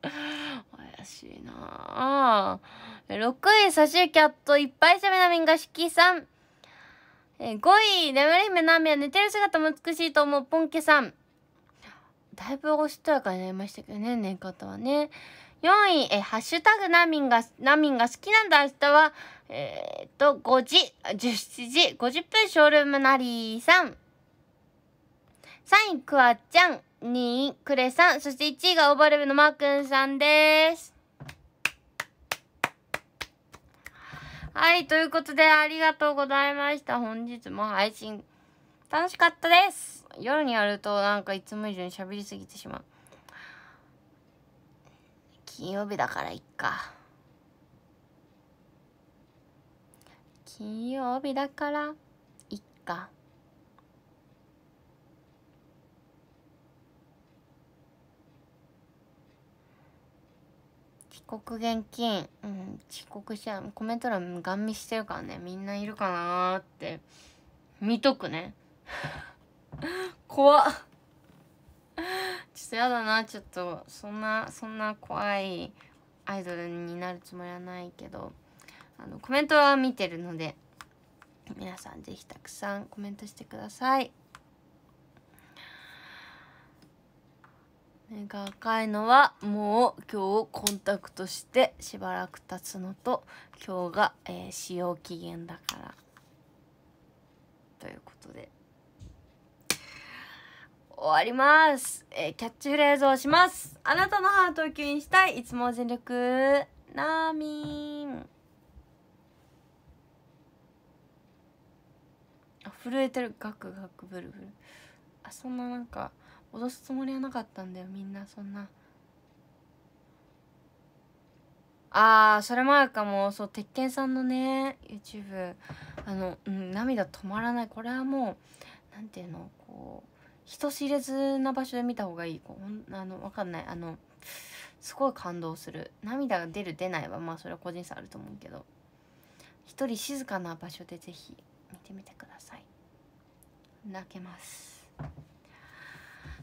怪しいな6位サシュキャットいっぱい攻めナミンがしきさん5位眠り姫ナミは寝てる姿も美しいと思うポンケさんだいぶおしとやかになりましたけどね寝方はね4位え「ハッシュタグナミンがナミンが好きなんだ明日は」えー、っと5時17時50分ショールームなりさん3位、クワちゃん。2位、くれさん。そして1位がオーバーレブのマーんさんです。はい、ということでありがとうございました。本日も配信楽しかったです。夜にやるとなんかいつも以上に喋りすぎてしまう。金曜日だからいっか。金曜日だからいっか。刻現金、うん、遅刻しちゃうコメント欄ガン見してるからねみんないるかなって見とくね怖っちょっとやだなちょっとそんなそんな怖いアイドルになるつもりはないけどあのコメントは見てるので皆さん是非たくさんコメントしてください。目が赤いのはもう今日コンタクトしてしばらく経つのと今日が、えー、使用期限だからということで終わります、えー、キャッチフレーズをしますあなたのハートを吸引したいいつも全力なーみんあ震えてるガクガクブルブルあそんななんか脅すつもりはなかったんだよみんなそんなあーそれもあるかもそう鉄拳さんのね YouTube あの、うん、涙止まらないこれはもう何ていうのこう人知れずな場所で見た方がいいこうあの分かんないあのすごい感動する涙が出る出ないはまあそれは個人差あると思うけど一人静かな場所で是非見てみてください泣けます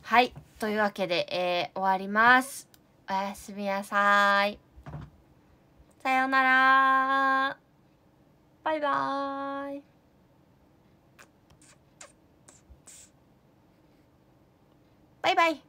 はい。というわけで、えー、終わります。おやすみなさい。さようならバイバーイ。バイバイ。